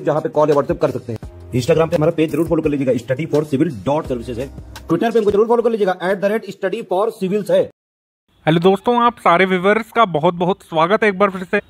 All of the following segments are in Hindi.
व्हाट्सएप जहाँ पे कॉल या व्हाट्सएप कर सकते हैं इंस्टाग्राम पे हमारा पेज जरूर फॉलो कर लीजिएगा study for civil dot services है ट्विटर पे जरूर फॉलो कर लीजिएगा at the rate study for civils है हेलो दोस्तों आप सारे व्यूवर्स का बहुत बहुत स्वागत है एक बार फिर से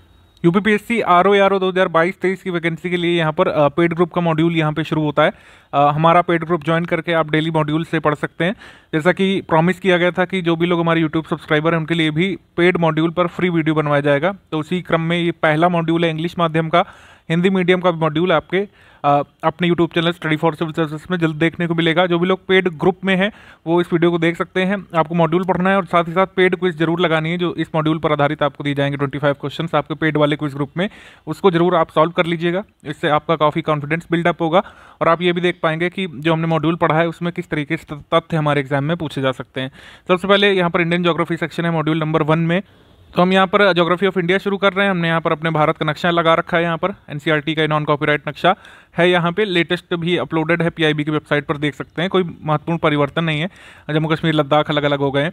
UPPSC R O R O दो हज़ार बाईस तेईस की वैकेंसी के लिए यहाँ पर पेड ग्रुप का मॉड्यूल यहाँ पे शुरू होता है आ, हमारा पेड ग्रुप ज्वाइन करके आप डेली मॉड्यूल से पढ़ सकते हैं जैसा कि प्रॉमिस किया गया था कि जो भी लोग हमारे यूट्यूब सब्सक्राइबर हैं उनके लिए भी पेड मॉड्यूल पर फ्री वीडियो बनवाया जाएगा तो उसी क्रम में ये पहला मॉड्यूल है इंग्लिश माध्यम का हिंदी मीडियम का मॉड्यूल आपके आ, अपने YouTube channel study for civil service में जल्द देखने को मिलेगा जो भी लोग पेड ग्रुप में हैं वो इस वीडियो को देख सकते हैं आपको मॉड्यूल पढ़ना है और साथ ही साथ पेड क्विज जरूर लगानी है जो इस मॉड्यूल पर आधारित आपको दिए जाएंगे ट्वेंटी फाइव क्वेश्चन आपके पेड वाले क्विज ग्रुप में उसको जरूर आप सॉल्व कर लीजिएगा इससे आपका काफ़ी कॉन्फिडेंस बिल्डअप होगा और आप ये भी देख पाएंगे कि जो हमने मॉड्यूल पढ़ा है उसमें किस तरीके से तथ्य हमारे एग्जाम में पूछे जा सकते हैं सबसे पहले यहाँ पर इंडियन जोग्राफी सेक्शन है मॉड्यूल नंबर वन में तो हम यहाँ पर जोग्राफी ऑफ इंडिया शुरू कर रहे हैं हमने यहाँ पर अपने भारत का नक्शा लगा रखा है यहाँ पर एनसीईआरटी e का नॉन कॉपीराइट नक्शा है यहाँ पे लेटेस्ट भी अपलोडेड है पीआईबी की वेबसाइट पर देख सकते हैं कोई महत्वपूर्ण परिवर्तन नहीं है जम्मू कश्मीर लद्दाख अलग अलग हो गए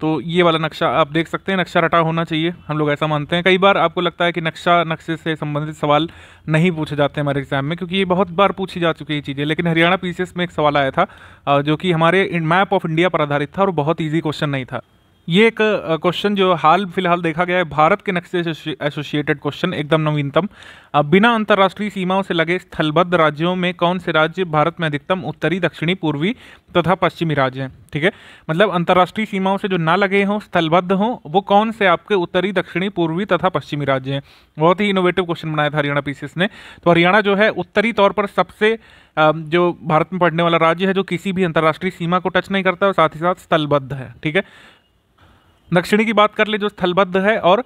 तो ये वाला नक्शा आप देख सकते हैं नक्शा रटा होना चाहिए हम लोग ऐसा मानते हैं कई बार आपको लगता है कि नक्शा नक्शे से संबंधित सवाल नहीं पूछे जाते हमारे एग्जाम में क्योंकि ये बहुत बार पूछी जा चुकी है चीज़ें लेकिन हरियाणा पीसीएस में एक सवाल आया था जो कि हमारे मैप ऑफ इंडिया पर आधारित था और बहुत ईजी क्वेश्चन नहीं था ये एक क्वेश्चन जो हाल फिलहाल देखा गया है भारत के नक्शे एसोसिएटेड क्वेश्चन एकदम नवीनतम बिना अंतर्राष्ट्रीय सीमाओं से लगे स्थलबद्ध राज्यों में कौन से राज्य भारत में अधिकतम उत्तरी दक्षिणी पूर्वी तथा पश्चिमी राज्य हैं ठीक है मतलब अंतर्राष्ट्रीय सीमाओं से जो ना लगे हों स्थलबद्ध हों वो कौन से आपके उत्तरी दक्षिणी पूर्वी तथा पश्चिमी राज्य हैं बहुत ही इनोवेटिव क्वेश्चन बनाया था हरियाणा पीसीएस ने तो हरियाणा जो है उत्तरी तौर पर सबसे जो भारत में पड़ने वाला राज्य है जो किसी भी अंतर्राष्ट्रीय सीमा को टच नहीं करता और साथ ही साथ स्थलबद्ध है ठीक है दक्षिणी की बात कर ले जो स्थलबद्ध है और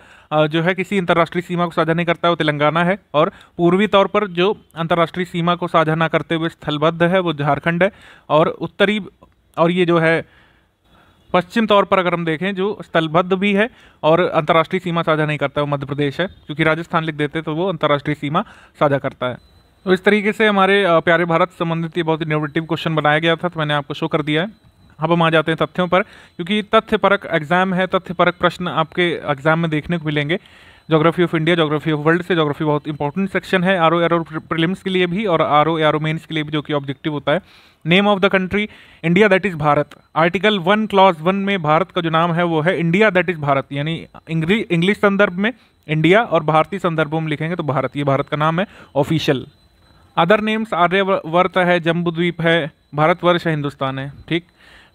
जो है किसी अंतर्राष्ट्रीय सीमा को साझा नहीं करता है वो तेलंगाना है और पूर्वी तौर पर जो अंतर्राष्ट्रीय सीमा को साझा ना करते हुए स्थलबद्ध है वो झारखंड है और उत्तरी और ये जो है पश्चिम तौर पर अगर हम देखें जो स्थलबद्ध भी है और अंतर्राष्ट्रीय सीमा साझा नहीं करता है वो मध्य प्रदेश है क्योंकि राजस्थान लिख देते तो वो अंतर्राष्ट्रीय सीमा साझा करता है तो इस तरीके से हमारे प्यारे भारत संबंधित ये बहुत ही इनोवेटिव क्वेश्चन बनाया गया था तो मैंने आपको शो कर दिया है अब हम आ जाते हैं तथ्यों पर क्योंकि तथ्यपरक एग्जाम है तथ्यपरक प्रश्न आपके एग्जाम में देखने को मिलेंगे geography of India geography of world से जोग्राफी बहुत इंपॉर्टेंट सेक्शन है आर ओ एर प्रिलिम्स के लिए भी और आर ओ एर मेन्स के लिए भी जो कि ऑब्जेक्टिव होता है name of the country India that is Bharat article one clause one में भारत का जो नाम है वो है इंडिया दैट इज़ भारत यानी इंग्लिश संदर्भ में इंडिया और भारतीय संदर्भों में लिखेंगे तो भारत ये भारत का नाम है ऑफिशियल अदर नेम्स आर्यवर्त है जम्बूद्वीप है भारतवर्ष है हिंदुस्तान है ठीक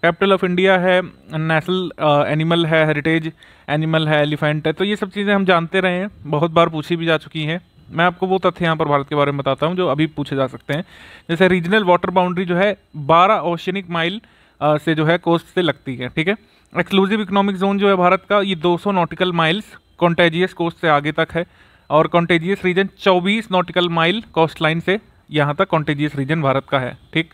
कैपिटल ऑफ इंडिया है नेशनल एनिमल है हेरिटेज एनिमल है एलिफेंट है तो ये सब चीज़ें हम जानते रहे हैं बहुत बार पूछी भी जा चुकी हैं मैं आपको वो तथ्य यहाँ पर भारत के बारे में बताता हूँ जो अभी पूछे जा सकते हैं जैसे रीजनल वाटर बाउंड्री जो है बारह ओशनिक माइल से जो है कोस्ट से लगती है ठीक है एक्सक्लूसिव इकोनॉमिक जोन जो है भारत का ये 200 नॉटिकल माइल्स कॉन्टेजियस कोस्ट से आगे तक है और कॉन्टेजियस रीजन चौबीस नॉटिकल माइल कोस्ट लाइन से यहाँ तक कॉन्टेजियस रीजन भारत का है ठीक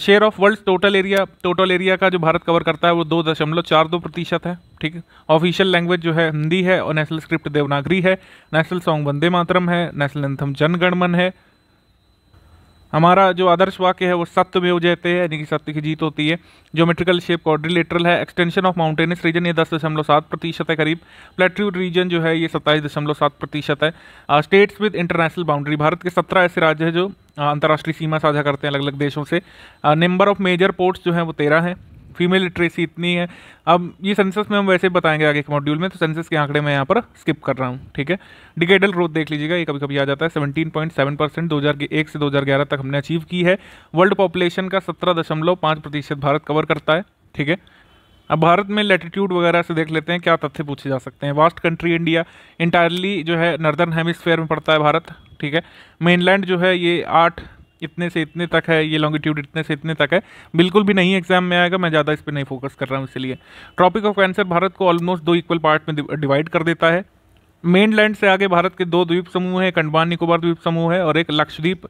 share of world total area total area का जो भारत कवर करता है वो दो दशमलव चार दो प्रतिशत है ठीक है ऑफिशियल लैंग्वेज जो है हिंदी है और नेशनल स्क्रिप्ट देवनागरी है नेशनल सॉन्ग वंदे मातरम है नेशनल एंथम जनगणमन है हमारा जो आदर्श वाक्य है वो सत्य में उजहते हैं यानी कि सत्य की जीत होती है जोमेट्रिकल शेप कॉर्डिलेटरल है एक्सटेंशन ऑफ माउंटेनस रीजन ये दस दशमलव सात प्रतिशत है करीब प्लेट्रीड रीजन जो है ये सत्ताईस दशमलव सात प्रतिशत है states with international boundary Bharat के सत्रह ऐसे राज्य हैं जो अंतर्राष्ट्रीय सीमा साझा करते हैं अलग अलग देशों से नंबर ऑफ मेजर पोर्ट्स जो हैं वो तेरह हैं फीमेल लिटरेसी इतनी है अब ये सेंसस में हम वैसे बताएंगे आगे के मॉड्यूल में तो सेंसस के आंकड़े मैं यहाँ पर स्किप कर रहा हूँ ठीक है डिकेडल ग्रोथ देख लीजिएगा ये कभी कभी आ जाता है सेवनटीन पॉइंट सेवन परसेंट दो हज़ार एक से दो हज़ार ग्यारह तक हमने अचीव की है वर्ल्ड पॉपुलेशन का सत्रह दशमलव पाँच प्रतिशत भारत कवर करता है ठीक है अब भारत में लेटिट्यूड वगैरह से देख लेते हैं क्या तथ्य पूछे जा सकते हैं वास्ट कंट्री इंडिया इंटायरली जो है नर्दर्न हेमिसफेयर में पड़ता है भारत ठीक है मेनलैंड जो है ये आठ इतने से इतने तक है ये लॉन्गिट्यूड इतने से इतने तक है बिल्कुल भी नहीं एग्जाम में आएगा मैं ज़्यादा इस पर नहीं फोकस कर रहा हूँ इसलिए ट्रॉपिक ऑफ कैंसर भारत को ऑलमोस्ट दो इक्वल पार्ट में डिवाइड कर देता है मेन लैंड से आगे भारत के दो द्वीप समूह हैं एक अंडमान निकोबार द्वीप समूह है और एक लक्षद्वीप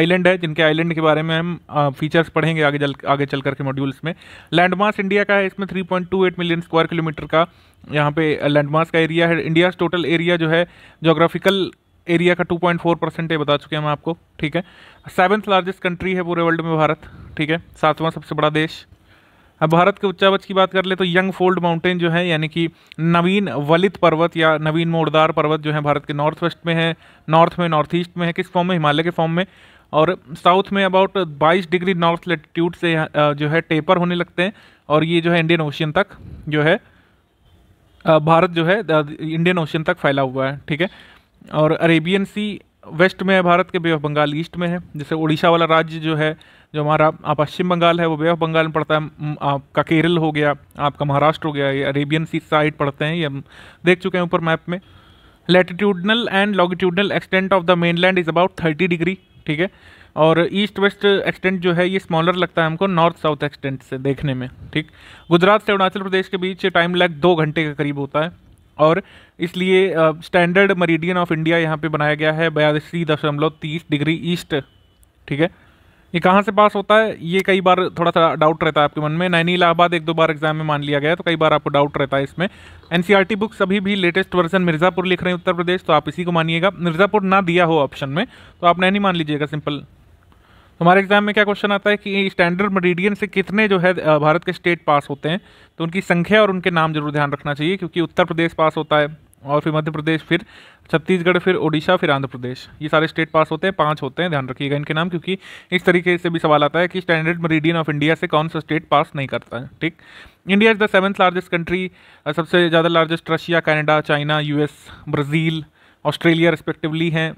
आइलैंड है जिनके आइलैंड के बारे में हम फीचर्स पढ़ेंगे आगे जल आगे चल करके मॉड्यूल्स में लैंडमास इंडिया का है इसमें 3.28 मिलियन स्क्वायर किलोमीटर का यहाँ पे लैंडमास का एरिया है इंडिया टोटल एरिया जो है जोग्राफिकल एरिया का 2.4 परसेंट है बता चुके हैं हम आपको ठीक है सेवन्थ लार्जेस्ट कंट्री है पूरे वर्ल्ड में भारत ठीक है सातवां सबसे बड़ा देश अब भारत के उच्चावच की बात कर ले तो यंग फोल्ड माउंटेन जो है यानी कि नवीन वलित पर्वत या नवीन मोड़दार पर्वत जो है भारत के नॉर्थ वेस्ट में है नॉर्थ में नॉर्थ ईस्ट में है किस फॉर्म में हिमालय के फॉर्म में और साउथ में अबाउट 22 डिग्री नॉर्थ लेटीट्यूड से जो है टेपर होने लगते हैं और ये जो है इंडियन ओशियन तक जो है भारत जो है इंडियन ओशियन तक फैला हुआ है ठीक है और अरेबियन सी वेस्ट में है भारत के बे ऑफ बंगाल ईस्ट में है जैसे उड़ीसा वाला राज्य जो है जो हमारा पश्चिम बंगाल है वो बे ऑफ बंगाल में पड़ता है आपका केरल हो गया आपका महाराष्ट्र हो गया ये अरेबियन सी साइड पड़ते हैं ये हम देख चुके हैं ऊपर मैप में latitudinal and longitudinal extent of the mainland is about thirty degree ठीक है और ईस्ट वेस्ट एक्सटेंट जो है ये स्मॉलर लगता है हमको नॉर्थ साउथ एक्सटेंट से देखने में ठीक गुजरात से अरुणाचल प्रदेश के बीच टाइम लैग दो घंटे के करीब होता है और इसलिए स्टैंडर्ड मरीडियन ऑफ इंडिया यहाँ पे बनाया गया है बयासी दशमलव तीस डिग्री ईस्ट ठीक है ये कहाँ से पास होता है ये कई बार थोड़ा सा डाउट रहता है आपके मन में नैनी इलाहाबाद एक दो बार एग्जाम में मान लिया गया तो कई बार आपको डाउट रहता है इसमें एन बुक्स अभी भी लेटेस्ट वर्जन मिर्ज़ापुर लिख रहे हैं उत्तर प्रदेश तो आप इसी को मानिएगा मिर्ज़ापुर ना दिया हो ऑप्शन में तो आप नैनी मान लीजिएगा सिंपल हमारे एग्जाम में क्या क्वेश्चन आता है कि स्टैंडर्ड मरीडियन से कितने जो है भारत के स्टेट पास होते हैं तो उनकी संख्या और उनके नाम जरूर ध्यान रखना चाहिए क्योंकि उत्तर प्रदेश पास होता है और फिर मध्य प्रदेश फिर छत्तीसगढ़ फिर ओडिशा फिर आंध्र प्रदेश ये सारे स्टेट पास होते हैं पांच होते हैं ध्यान रखिएगा इनके नाम क्योंकि इस तरीके से भी सवाल आता है कि स्टैंडर्ड मरीडियन ऑफ इंडिया से कौन सा स्टेट पास नहीं करता है ठीक India is the seventh largest country सबसे ज़्यादा largest Russia Canada China US Brazil Australia respectively हैं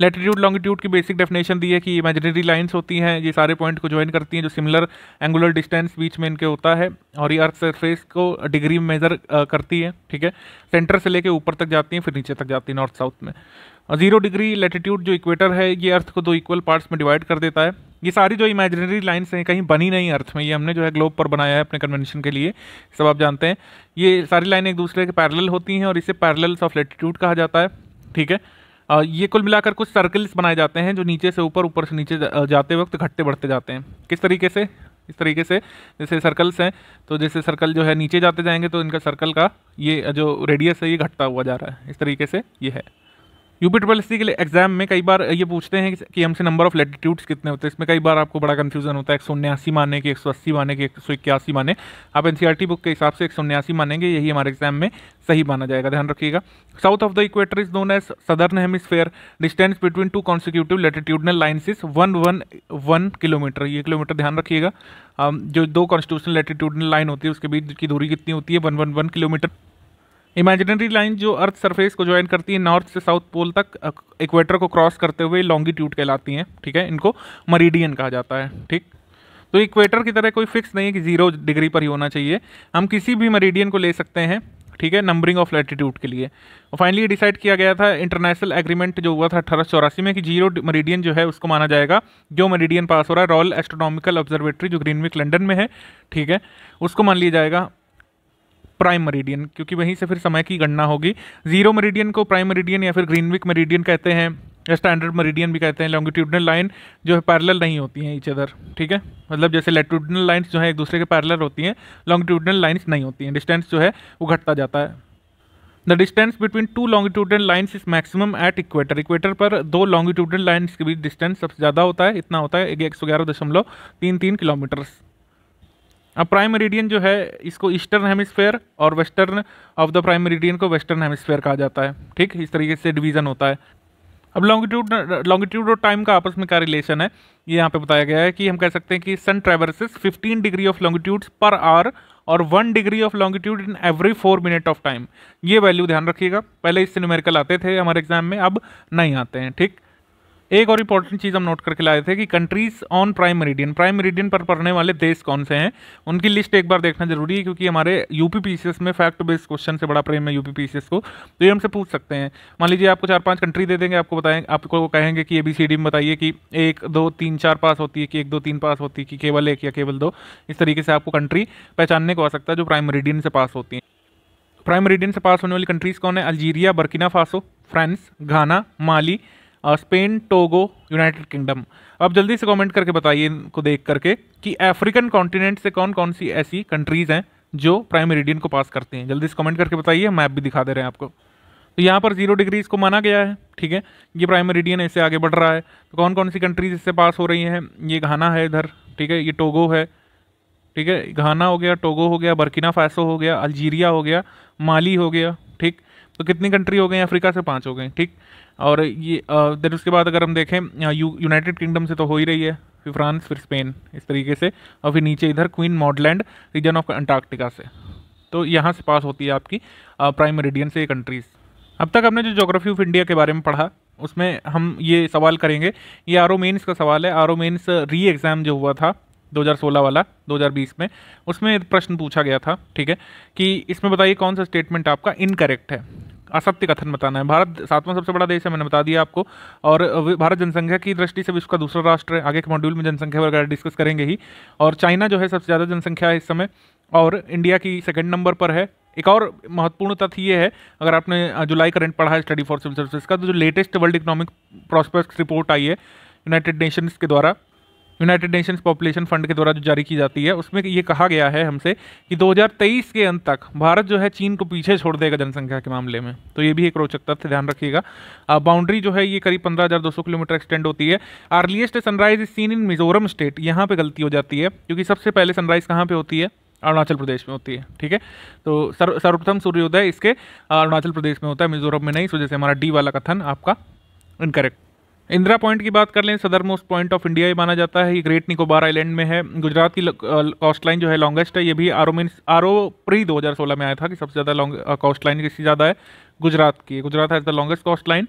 लेटीट्यूड लॉन्गिट्यूड की बेसिक डेफिनेशन दी है कि इमेजनरी लाइन्स होती हैं ये सारे पॉइंट को ज्वाइन करती हैं जो सिमिलर एंगुलर डिस्टेंस बीच में इनके होता है और ये अर्थ सरफेस को डिग्री मेजर करती है ठीक है सेंटर से लेके ऊपर तक जाती हैं फिर नीचे तक जाती है नॉर्थ साउथ में जीरो डिग्री लेटीट्यूड जो इक्वेटर है ये अर्थ को दो इक्वल पार्ट्स में डिवाइड कर देता है ये सारी जो इमेजिनरी लाइन्स हैं कहीं बनी नहीं अर्थ में ये हमने जो है ग्लोब पर बनाया है अपने कन्वेंशन के लिए सब आप जानते हैं ये सारी लाइनें एक दूसरे के पैरल होती हैं और इसे पैरल्स ऑफ लेटीट्यूड कहा जाता है ठीक है ये कुल मिलाकर कुछ सर्कल्स बनाए जाते हैं जो नीचे से ऊपर ऊपर से नीचे जाते वक्त घटते बढ़ते जाते हैं किस तरीके से इस तरीके से जैसे सर्कल्स हैं तो जैसे सर्कल जो है नीचे जाते जाएंगे तो इनका सर्कल का ये जो रेडियस है ये घटता हुआ जा रहा है इस तरीके से ये है यूपी ट्रिपल सी के लिए एग्जाम में कई बार ये पूछते हैं कि हमसे नंबर ऑफ लेटीट्यूड्स कितने होते हैं इसमें कई बार आपको बड़ा कंफ्यूजन होता है एक सौ उन्यासी माने कि एक सौ अस्सी माने कि एक सौ इक्यासी माने आप एन बुक e के हिसाब से एक सौ उन्यासी मानेंगे यही हमारे एग्जाम में सही माना जाएगा ध्यान रखिएगा south of the equator is known as southern hemisphere distance between two consecutive latitudinal lines is one one one kilometre ये किलोमीटर ध्यान रखिएगा जो दो कॉन्स्टिट्यूशनल लेटीट्यूडनल लाइन होती है उसके बीच की दूरी कितनी होती है one one one kilometre imaginary line जो अर्थ सरफेस को ज्वाइन करती है नॉर्थ से साउथ पोल तक इक्वेटर को क्रॉस करते हुए लॉन्गिट्यूड कहलाती हैं ठीक है इनको मरीडियन कहा जाता है ठीक तो इक्वेटर की तरह कोई फिक्स नहीं है कि जीरो डिग्री पर ही होना चाहिए हम किसी भी मरीडियन को ले सकते हैं ठीक है नंबरिंग ऑफ लैटिट्यूड के लिए और फाइनली डिसाइड किया गया था इंटरनेशनल एग्रीमेंट जो हुआ था अठारह चौरासी में कि जीरो मरीडियन जो है उसको माना जाएगा जो मरीडियन पास हो रहा है रॉयल एस्ट्रोनॉमिकल ऑब्जर्वेटरी जो ग्रीनविक लंडन में है ठीक है उसको मान लिया जाएगा प्राइम मेरिडियन क्योंकि वहीं से फिर समय की गणना होगी जीरो मेरिडियन को प्राइम मेरिडियन या फिर ग्रीनविक मेरिडियन कहते हैं या स्टैंडर्ड मेरिडियन भी कहते हैं लॉन्गिट्यूडनल लाइन जो है पैरेलल नहीं होती हैं इच अदर ठीक है मतलब जैसे लेटिट्यूडनल लाइन्स जो है एक दूसरे के पैरेलल होती हैं लॉन्गिट्यूडनल लाइन्स नहीं होती हैं डिस्टेंस जो है वो घटता जाता है the distance between two longitudinal lines is maximum at equator equator पर दो लॉन्गिट्यूडनल लाइन्स के बीच डिस्टेंस सबसे ज़्यादा होता है इतना होता है एक सौ ग्यारह दशमलव तीन तीन किलोमीटर्स अब प्राइम मेरिडियन जो है इसको ईस्टर्न हेमिस्फेयर और western of the prime meridian को वेस्टर्न हेमिस्फेयर कहा जाता है ठीक इस तरीके से डिवीजन होता है अब लॉन्गिट्यूड लॉन्गिट्यूड और टाइम का आपस में क्या रिलेशन है ये यहाँ पे बताया गया है कि हम कह सकते हैं कि sun traverses 15 degree of longitude per hour और one degree of longitude in every four minute of time ये वैल्यू ध्यान रखिएगा पहले इससे न्यूमेरिकल आते थे हमारे एग्जाम में अब नहीं आते हैं ठीक एक और इंपॉर्टेंट चीज़ हम नोट करके लाए थे कि countries on prime meridian prime meridian पर पढ़ने वाले देश कौन से हैं उनकी लिस्ट एक बार देखना जरूरी है क्योंकि हमारे यूपी पीसीएस में फैक्ट बेस्ड क्वेश्चन से बड़ा प्रेम है यूपी पीसीएस को तो ये हमसे पूछ सकते हैं मान लीजिए आपको चार पाँच कंट्री दे देंगे आपको बताएं आपको कहेंगे कि ए बी सी डी में बताइए कि एक दो तीन चार पास होती है कि एक दो तीन पास होती है कि केवल एक या केवल दो इस तरीके से आपको कंट्री पहचानने को आ सकता है जो प्राइम मेरिडियन से पास होती है प्राइम मेरिडियन से पास होने वाली कंट्रीज़ कौन है Algeria Burkina Faso France Ghana Mali Spain Togo United Kingdom अब जल्दी से कमेंट करके बताइए इनको देख करके कि अफ्रीकन कॉन्टिनेंट से कौन कौन सी ऐसी कंट्रीज़ हैं जो प्राइम मेरिडियन को पास करती हैं जल्दी से कमेंट करके बताइए मैप भी दिखा दे रहे हैं आपको तो यहाँ पर जीरो डिग्रीज को माना गया है ठीक है ये प्राइम मेरिडियन इससे आगे बढ़ रहा है तो कौन कौन सी कंट्रीज इससे पास हो रही हैं ये घाना है इधर ठीक है ये टोगो है ठीक है घाना हो गया टोगो हो गया बर्किना फैसो हो गया अल्जीरिया हो गया माली हो गया ठीक तो कितनी कंट्री हो गई अफ्रीका से पाँच हो गई ठीक और ये देन उसके बाद अगर हम देखें यूनाइटेड किंगडम से तो हो ही रही है फिर फ्रांस फिर स्पेन इस तरीके से और फिर नीचे इधर Queen Maud Land region of Antarctica से तो यहाँ से पास होती है आपकी प्राइम मेरिडियन से ये कंट्रीज़ अब तक हमने जो जोग्राफी ऑफ इंडिया के बारे में पढ़ा उसमें हम ये सवाल करेंगे ये आरो मेन्स का सवाल है आरो मेन्स री एग्ज़ाम जो हुआ था 2016 वाला 2020 में उसमें प्रश्न पूछा गया था ठीक है कि इसमें बताइए कौन सा स्टेटमेंट आपका इनकरेक्ट है असत्य कथन बताना है भारत सातवां सबसे बड़ा देश है मैंने बता दिया आपको और भारत जनसंख्या की दृष्टि से विश्व का दूसरा राष्ट्र है आगे के मॉड्यूल में जनसंख्या वगैरह डिस्कस करेंगे ही और चाइना जो है सबसे ज़्यादा जनसंख्या है इस समय और इंडिया की सेकेंड नंबर पर है एक और महत्वपूर्ण तथ्य ये है अगर आपने जुलाई करेंट पढ़ा है स्टडी फॉर सिविल सर्विस का तो जो latest world economic prospect report आई है यूनाइटेड नेशंस के द्वारा यूनाइटेड नेशंस पॉपुलेशन फंड के द्वारा जो जारी की जाती है उसमें ये कहा गया है हमसे कि 2023 के अंत तक भारत जो है चीन को पीछे छोड़ देगा जनसंख्या के मामले में तो ये भी एक रोचक तथ्य ध्यान रखिएगा बाउंड्री जो है ये करीब 15,200 किलोमीटर एक्सटेंड होती है earliest sunrise is seen in Mizoram state यहाँ पर गलती हो जाती है क्योंकि सबसे पहले सनराइज कहाँ पर होती है अरुणाचल प्रदेश में होती है ठीक है तो सर्व सर्वप्रथम सूर्योदय इसके अरुणाचल प्रदेश में होता है मिजोरम में नहीं इस वजह से हमारा डी वाला कथन आपका इनकरेक्ट इंदिरा पॉइंट की बात कर लें southernmost point of India ही माना जाता है ये ग्रेट निकोबार आइलैंड में है गुजरात की कॉस्ट लाइन जो है लॉन्गेस्ट है ये भी आरो मीन आरो प्री 2016 में आया था कि सबसे ज़्यादा लॉन्ग कॉस्ट लाइन किसी ज़्यादा है गुजरात की Gujarat has the longest coast line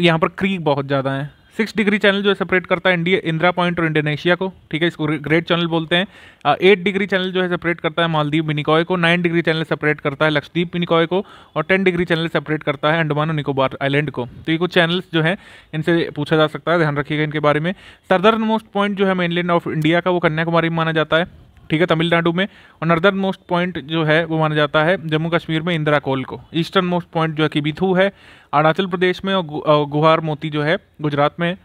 यहाँ पर क्रीक बहुत ज़्यादा है सिक्स डिग्री चैनल जो है सेपरेट करता है इंडिया इंदिरा पॉइंट और इंडोनेशिया को ठीक है इसको ग्रेट चैनल बोलते हैं एट डिग्री चैनल जो है सेपरेट करता है मालदीव मिनिकॉय को नाइन डिग्री चैनल सेपरेट करता है लक्षद्वीप मिनिकॉय को और टेन डिग्री चैनल सेपरेट करता है अंडमान और निकोबार आइलैंड को तो ये कुछ चैनल्स जो है इनसे पूछा जा सकता है ध्यान रखिएगा इनके बारे में सर्दर्न मोस्ट पॉइंट जो है मेनलैंड ऑफ इंडिया का वो कन्याकुमारी माना जाता है ठीक है तमिलनाडु में और नर्दर्न मोस्ट पॉइंट जो है वो माना जाता है जम्मू कश्मीर में इंदिरा कोल को ईस्टर्न मोस्ट पॉइंट जो है कि बिथू है अरुणाचल प्रदेश में और गुहार मोती जो है गुजरात में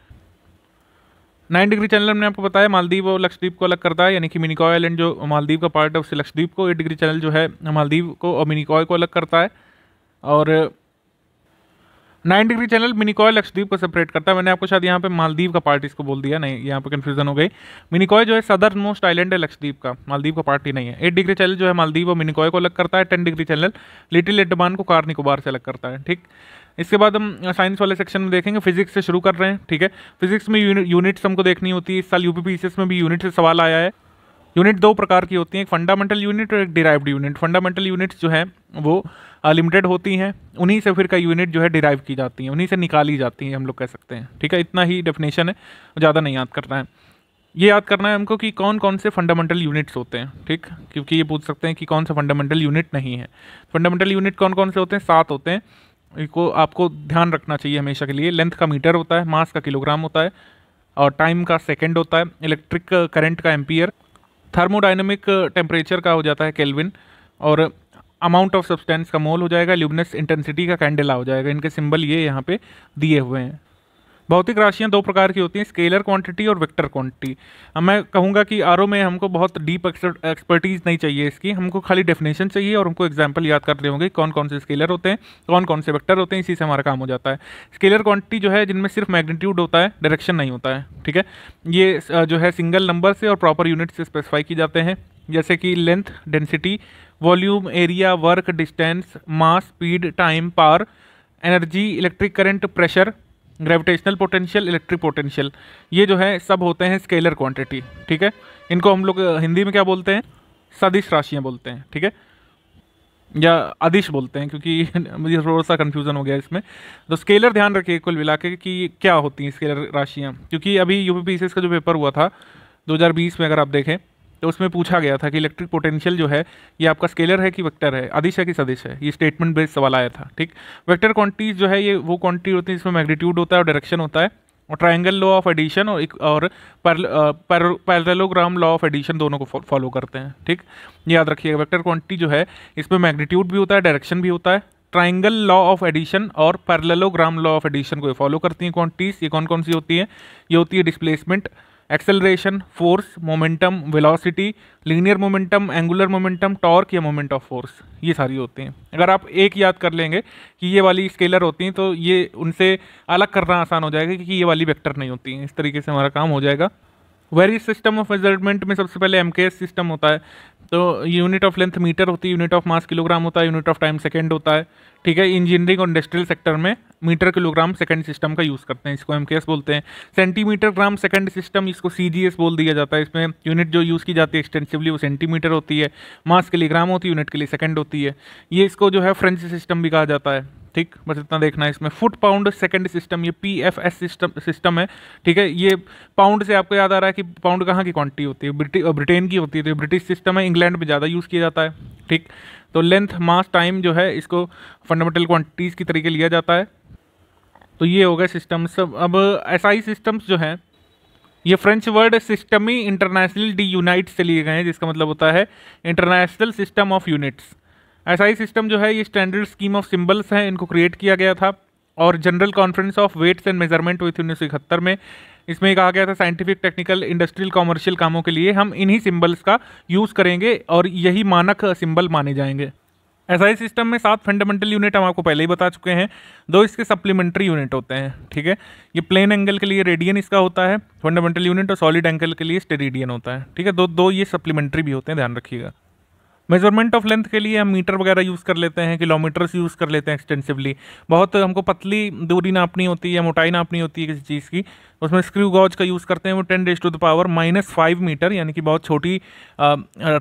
नाइन डिग्री चैनल हमने आपको बताया मालदीव और लक्षद्वीप को अलग करता है यानी कि मिनिकॉय आइलैंड जो मालदीव का पार्ट है उससे लक्षद्वीप को एट डिग्री चैनल जो है मालदीव को और मिनिकॉय को अलग करता है और nine degree channel Minicoy Lakshadweep को सेपरेट करता है मैंने आपको शायद यहाँ पे मालदीव का पार्ट इसको बोल दिया नहीं यहाँ पे कन्फ्यूजन हो गई मिनिकॉय जो है सदर मोस्ट आइलैंड है लक्षद्वीप का मालदीव का पार्ट ही नहीं है एट डिग्री चैनल जो है मालदीव और मिनिकॉय को अलग करता है ten degree channel Little Andaman को कार निकोबार से अलग करता है ठीक इसके बाद हम साइंस वाले सेक्शन में देखेंगे फिजिक्स से शुरू कर रहे हैं ठीक है फिजिक्स में यूनिट्स हमको देखनी होती है इस साल यूपी में भी यूनिट से सवाल आया है यूनिट दो प्रकार की होती है एक फंडामेंटल यूनिट और एक डिराइव्ड यूनिट फंडामेंटल यूनिट्स जो है वो लिमिटेड होती हैं उन्हीं से फिर कई यूनिट जो है डिराइव की जाती हैं उन्हीं से निकाली जाती हैं हम लोग कह सकते हैं ठीक है इतना ही डेफिनेशन है ज़्यादा नहीं याद करना है ये याद करना है हमको कि कौन कौन से फंडामेंटल यूनिट्स होते हैं ठीक क्योंकि ये पूछ सकते हैं कि कौन सा फंडामेंटल यूनिट नहीं है फंडामेंटल यूनिट कौन कौन से होते हैं सात होते हैं इनको आपको ध्यान रखना चाहिए हमेशा के लिए लेंथ का मीटर होता है मास का किलोग्राम होता है और टाइम का सेकेंड होता है इलेक्ट्रिक करंट का एम्पियर थर्मोडाइनमिक टेम्परेचर का हो जाता है केल्विन और अमाउंट ऑफ सब्सटेंस का मोल हो जाएगा ल्यूमिनस इंटेंसिटी का कैंडेला हो जाएगा इनके सिंबल ये यहाँ पे दिए हुए हैं भौतिक राशियाँ दो प्रकार की होती हैं स्केलर क्वांटिटी और वेक्टर क्वांटिटी अब मैं कहूँगा कि आर में हमको बहुत डीप एक्सपर्टीज़ नहीं चाहिए इसकी हमको खाली डेफिनेशन चाहिए और हमको एग्जाम्पल याद करने होंगे कौन कौन से स्केलर होते हैं कौन कौन से वेक्टर होते हैं इसी से हमारा काम हो जाता है स्केलर क्वांटिटी जो है जिनमें सिर्फ मैग्नीट्यूड होता है डायरेक्शन नहीं होता है ठीक है ये जो है सिंगल नंबर से और प्रॉपर यूनिट से स्पेसिफाई की जाते हैं जैसे कि length density volume area work distance mass speed time power energy electric current pressure gravitational potential electric potential ये जो है सब होते हैं स्केलर क्वांटिटी ठीक है इनको हम लोग हिंदी में क्या बोलते हैं सदिश राशियाँ बोलते हैं ठीक है या आदिश बोलते हैं क्योंकि मुझे थोड़ा सा कन्फ्यूज़न हो गया इसमें तो स्केलर ध्यान रखिए कुल मिला के कि क्या होती हैं स्केलर राशियाँ क्योंकि अभी यू पी का जो पेपर हुआ था 2020 में अगर आप देखें तो उसमें पूछा गया था कि इलेक्ट्रिक पोटेंशियल जो है ये आपका स्केलर है कि वेक्टर है अधिश है कि सदिश है ये स्टेटमेंट बेस्ड सवाल आया था ठीक वेक्टर क्वांटिटीज जो है ये वो क्वांटिटी होती है जिसमें मैग्नीट्यूड होता है और डायरेक्शन होता है और ट्राइंगल लॉ ऑफ एडिशन और एक और पैरेललोग्राम लॉ ऑफ एडिशन दोनों को फॉलो करते हैं ठीक याद रखिएगा वैक्टर क्वान्टिटी जो है इसमें मैग्नीट्यूड भी होता है डायरेक्शन भी होता है ट्राइंगल लॉ ऑफ एडिशन और पैरलोग्राम लॉ ऑफ एडिशन को फॉलो करती हैं क्वान्टिटीज़ ये कौन कौन सी होती है ये होती है displacement acceleration force momentum velocity linear momentum angular momentum torque या मोमेंट ऑफ फोर्स ये सारी होते हैं अगर आप एक याद कर लेंगे कि ये वाली स्केलर होती हैं तो ये उनसे अलग करना आसान हो जाएगा क्योंकि ये वाली वेक्टर नहीं होती हैं इस तरीके से हमारा काम हो जाएगा वेरी सिस्टम ऑफ मेजरमेंट में सबसे पहले एम सिस्टम होता है तो यूनिट ऑफ लेंथ मीटर होती है यूनिट ऑफ मास किलोग्राम होता है यूनिट ऑफ टाइम सेकेंड होता है ठीक है इंजीनियरिंग और इंडस्ट्रियल सेक्टर में मीटर किलोग्राम सेकेंड सिस्टम का यूज़ करते हैं इसको एम बोलते हैं सेंटीमीटर ग्राम सेकेंड सिस्टम इसको सी बोल दिया जाता है इसमें यूनिट जो यूज़ की जाती है एक्सटेंसिवली वो सेंटीमीटर होती है मास के लिए ग्राम होती है यूनिट के लिए सेकेंड होती है ये इसको जो है फ्रेंच सिस्टम भी कहा जाता है ठीक बस इतना देखना है इसमें फुट पाउंड सेकंड सिस्टम ये P F S system system है ठीक है ये पाउंड से आपको याद आ रहा है कि पाउंड कहाँ की क्वांटिटी होती है ब्रिटेन की होती है तो ब्रिटिश सिस्टम है इंग्लैंड में ज़्यादा यूज़ किया जाता है ठीक तो लेंथ मास टाइम जो है इसको फंडामेंटल क्वान्टिटीज़ की तरीके लिया जाता है तो ये हो सिस्टम सिस्टम्स अब एस आई सिस्टम्स जो हैं ये फ्रेंच वर्ड सिस्टम ही इंटरनेशनल डी यूनाइट से लिए गए हैं जिसका मतलब होता है international system of units SI system जो है ये स्टैंडर्ड स्कीम ऑफ सिंबल्स हैं इनको क्रिएट किया गया था और general conference of weights and measurement हुई थी उन्नीस सौ इकहत्तर में इसमें कहा गया था साइंटिफिक टेक्निकल इंडस्ट्रियल कॉमर्शियल कामों के लिए हम इन्हीं सिंबल्स का यूज़ करेंगे और यही मानक सिंबल माने जाएंगे ऐसा ही सिस्टम में सात फंडामेंटल यूनिट हम आपको पहले ही बता चुके हैं दो इसके सप्लीमेंट्री यूनिट होते हैं ठीक है ये प्लेन एंगल के लिए रेडियन इसका होता है फंडामेंटल यूनिट और सॉलिड एंगल के लिए स्टेरेडियन होता है ठीक है दो दो ये सप्लीमेंट्री भी होते हैं ध्यान रखिएगा मेजरमेंट ऑफ लेंथ के लिए हम मीटर वगैरह यूज़ कर लेते हैं किलोमीटर्स यूज़ कर लेते हैं एक्सटेंसिवली बहुत हमको पतली दूरी नापनी होती है या मोटाई नापनी होती है किसी चीज़ की उसमें स्क्रू गॉज का यूज़ करते हैं वो ten raise to the power minus five metre यानी कि बहुत छोटी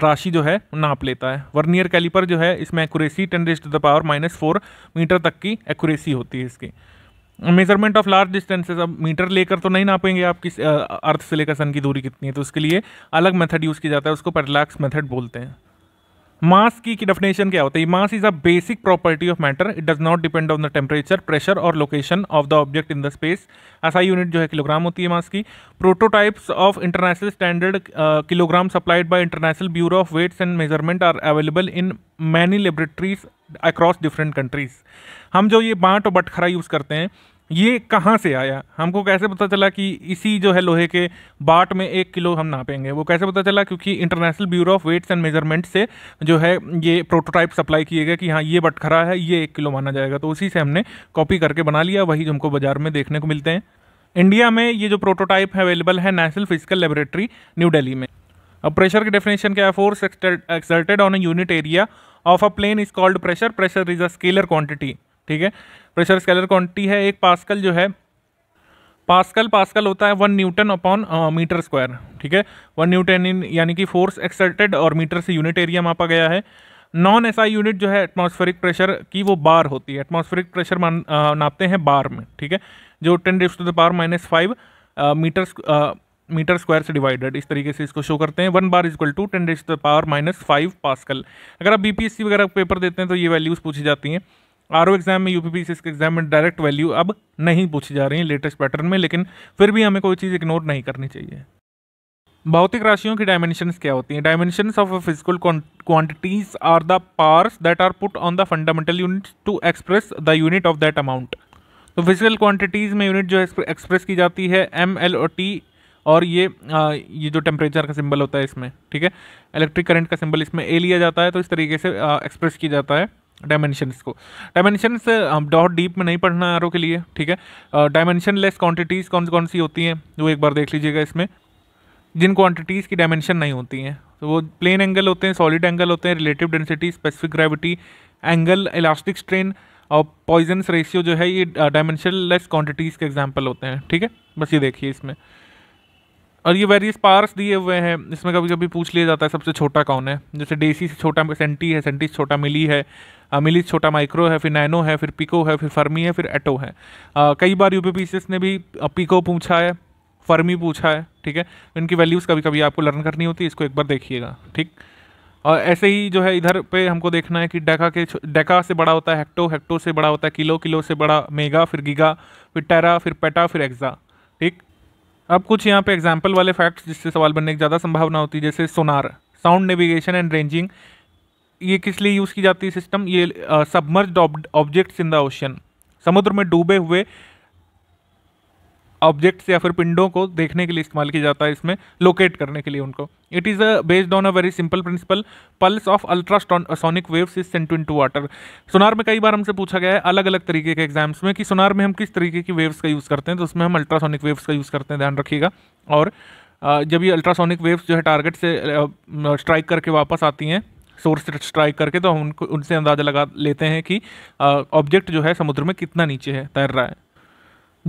राशि जो है नाप लेता है वर्नियर कैलीपर जो है इसमें accuracy ten raise to the power minus four metre तक की एकूरेसी होती है इसकी मेजरमेंट ऑफ लार्ज डिस्टेंसेज अब मीटर लेकर तो नहीं नापेंगे आप किस अर्थ से लेकर सन की दूरी कितनी है तो उसके लिए अलग मेथड यूज़ किया जाता है उसको पैरलैक्स मेथड बोलते हैं मास की डेफिनेशन क्या होती है mass is a basic property of matter it does not depend on the temperature pressure और location of the object in the space ऐसा यूनिट जो है किलोग्राम होती है मास की prototypes of international standard kilogram supplied by international bureau of weights and measurement are available in many laboratories across different countries हम जो ये बाट और बटखरा यूज़ करते हैं ये कहाँ से आया हमको कैसे पता चला कि इसी जो है लोहे के बाट में एक किलो हम नापेंगे वो कैसे पता चला क्योंकि international bureau of weights and measurement से जो है ये प्रोटोटाइप सप्लाई किए गए कि हाँ ये बट खरा है ये एक किलो माना जाएगा तो उसी से हमने कॉपी करके बना लिया वही हमको बाजार में देखने को मिलते हैं इंडिया में ये जो प्रोटोटाइप है अवेलेबल है national physical laboratory New Delhi में अब प्रेशर की डेफिनेशन क्या है force exerted on a unit area of a plane is called pressure pressure is a scalar quantity ठीक है प्रेशर स्केलर क्वांटिटी है एक पास्कल जो है पास्कल पास्कल होता है one newton upon metre square ठीक है वन न्यूटन इन यानी कि फोर्स एक्सर्टेड और मीटर से यूनिट एरिया मापा गया है नॉन ऐसा यूनिट जो है एटमॉस्फेरिक प्रेशर की वो बार होती है एटमॉस्फेरिक प्रेशर मान नापते हैं बार में ठीक है जो टेन डिप्स to the power minus five metre metre square से डिवाइडेड इस तरीके से इसको शो करते हैं one bar equal to ten डिप्स to the power minus five pascal अगर आप बीपीएससी वगैरह पेपर देते हैं तो ये वैल्यूज़ पूछी जाती हैं आर एग्जाम में पी के एग्जाम में डायरेक्ट वैल्यू अब नहीं पूछी जा रही है लेटेस्ट पैटर्न में लेकिन फिर भी हमें कोई चीज़ इग्नोर नहीं करनी चाहिए भौतिक राशियों की डायमेंशन क्या होती हैं dimension of physical quantities are the parts that are put on the fundamental unit to express the unit of that amount तो फिजिकल क्वांटिटीज़ में यूनिट जो एक्सप्रेस की जाती है एम एल ओ टी और ये आ, ये जो टेम्परेचर का सिंबल होता है इसमें ठीक है इलेक्ट्रिक करंट का सिंबल इसमें ए लिया जाता है तो इस तरीके से एक्सप्रेस किया जाता है डायमेंशंस को डायमेंशंस हम डॉट डीप में नहीं पढ़ना आरो के लिए ठीक है डायमेंशन लेस क्वान्टिटीज़ कौन कौन सी होती हैं वो एक बार देख लीजिएगा इसमें जिन क्वान्टिटीज़ की डायमेंशन नहीं होती हैं तो वो प्लेन एंगल होते हैं सॉलिड एंगल होते हैं relative density specific gravity angle elastic strain और पॉइजन्स रेशियो जो है ये डायमेंशन लेस क्वान्टिटीज़ के एग्जाम्पल होते हैं ठीक है बस ये देखिए इसमें और ये वेरियस पार्स दिए हुए हैं इसमें कभी कभी पूछ लिया जाता है सबसे छोटा कौन है जैसे डेसी से छोटा सेंटी है सेंटी से छोटा मिली है मिली छोटा माइक्रो है फिर नैनो है फिर पिको है फिर फर्मी है फिर एटो है कई बार यू ने भी पिको पूछा है फर्मी पूछा है ठीक है इनकी वैल्यूज़ कभी कभी आपको लर्न करनी होती है इसको एक बार देखिएगा ठीक और ऐसे ही जो है इधर पे हमको देखना है कि डेका के डेका से बड़ा होता है हेक्टो हेक्टो से बड़ा होता है किलो किलो से बड़ा मेगा फिर गीगा फिर टेरा फिर पेटा फिर एक्ज़ा ठीक अब कुछ यहाँ पे एग्जाम्पल वाले फैक्ट्स जिससे सवाल बनने की ज़्यादा संभावना होती है जैसे sonar sound navigation and ranging ये किस लिए यूज़ की जाती है सिस्टम ये submerge objects in the ocean समुद्र में डूबे हुए ऑब्जेक्ट्स या फिर पिंडों को देखने के लिए इस्तेमाल किया जाता है इसमें लोकेट करने के लिए उनको it is based on a very simple principle pulse of ultrasonic waves is sent into water sonar में कई बार हमसे पूछा गया है अलग अलग तरीके के एग्जाम्स में कि सोनार में हम किस तरीके की वेव्स का यूज़ करते हैं तो उसमें हम अल्ट्रासोनिक वेव्स का यूज़ करते हैं ध्यान रखिएगा और जब ये अल्ट्रासोनिक वेव्स जो है टारगेट से स्ट्राइक करके वापस आती हैं सोर्स स्ट्राइक करके तो हम उनको उनसे अंदाज़ा लगा लेते हैं कि ऑब्जेक्ट जो है समुद्र में कितना नीचे है तैर रहा है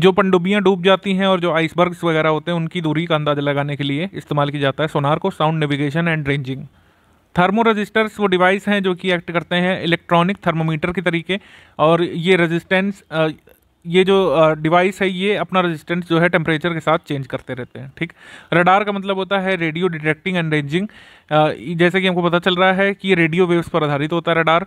जो पनडुब्बियाँ डूब जाती हैं और जो आइसबर्ग्स वगैरह होते हैं उनकी दूरी का अंदाज़ा लगाने के लिए इस्तेमाल किया जाता है सोनार को sound navigation and ranging thermo registers वो डिवाइस हैं जो कि एक्ट करते हैं इलेक्ट्रॉनिक थर्मोमीटर के तरीके और ये रजिस्टेंस ये जो डिवाइस है ये अपना रेजिस्टेंस जो है टेम्परेचर के साथ चेंज करते रहते हैं ठीक रडार का मतलब होता है रेडियो डिटेक्टिंग एंड रेंजिंग जैसे कि हमको पता चल रहा है कि ये रेडियो वेव्स पर आधारित होता है रडार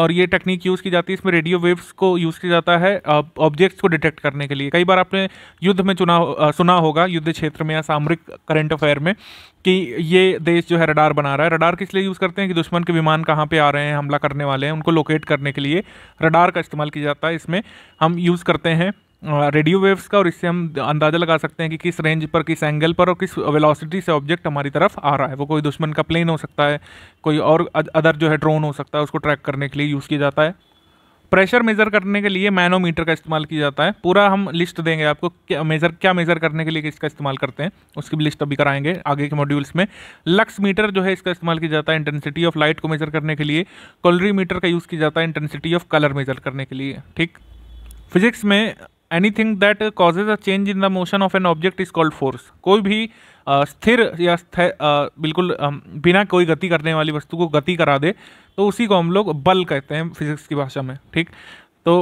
और ये टेक्निक यूज़ की जाती है इसमें रेडियो वेव्स को यूज़ किया जाता है ऑब्जेक्ट्स को डिटेक्ट करने के लिए कई बार आपने युद्ध में चुना सुना होगा युद्ध क्षेत्र में या सामरिक करंट अफेयर में कि ये देश जो है रडार बना रहा है रडार किस लिए यूज़ करते हैं कि दुश्मन के विमान कहाँ पे आ रहे हैं हमला करने वाले हैं उनको लोकेट करने के लिए रडार का इस्तेमाल किया जाता है इसमें हम यूज़ करते हैं रेडियो वेव्स का और इससे हम अंदाज़ा लगा सकते हैं कि किस रेंज पर किस एंगल पर और किस वेलोसिटी से ऑब्जेक्ट हमारी तरफ आ रहा है वो कोई दुश्मन का प्लेन हो सकता है कोई और अदर जो है ड्रोन हो सकता है उसको ट्रैक करने के लिए यूज़ किया जाता है प्रेशर मेज़र करने के लिए मैनोमीटर का इस्तेमाल किया जाता है पूरा हम लिस्ट देंगे आपको क्या मेज़र क्या मेज़र करने के लिए इसका इस्तेमाल करते हैं उसकी भी लिस्ट अभी कराएंगे आगे के मॉड्यूल्स में लक्स मीटर जो है इसका इस्तेमाल किया जाता है इंटेंसिटी ऑफ लाइट को मेज़र करने के लिए कॉलरी मीटर का यूज़ किया जाता है इंटेंसिटी ऑफ कलर मेज़र करने के लिए ठीक फिजिक्स में anything that causes a change in the motion of an object is called force कोई भी आ, स्थिर या स्थिर, आ, बिल्कुल आ, बिना कोई गति करने वाली वस्तु को गति करा दे तो उसी को हम लोग बल कहते हैं फिजिक्स की भाषा में ठीक तो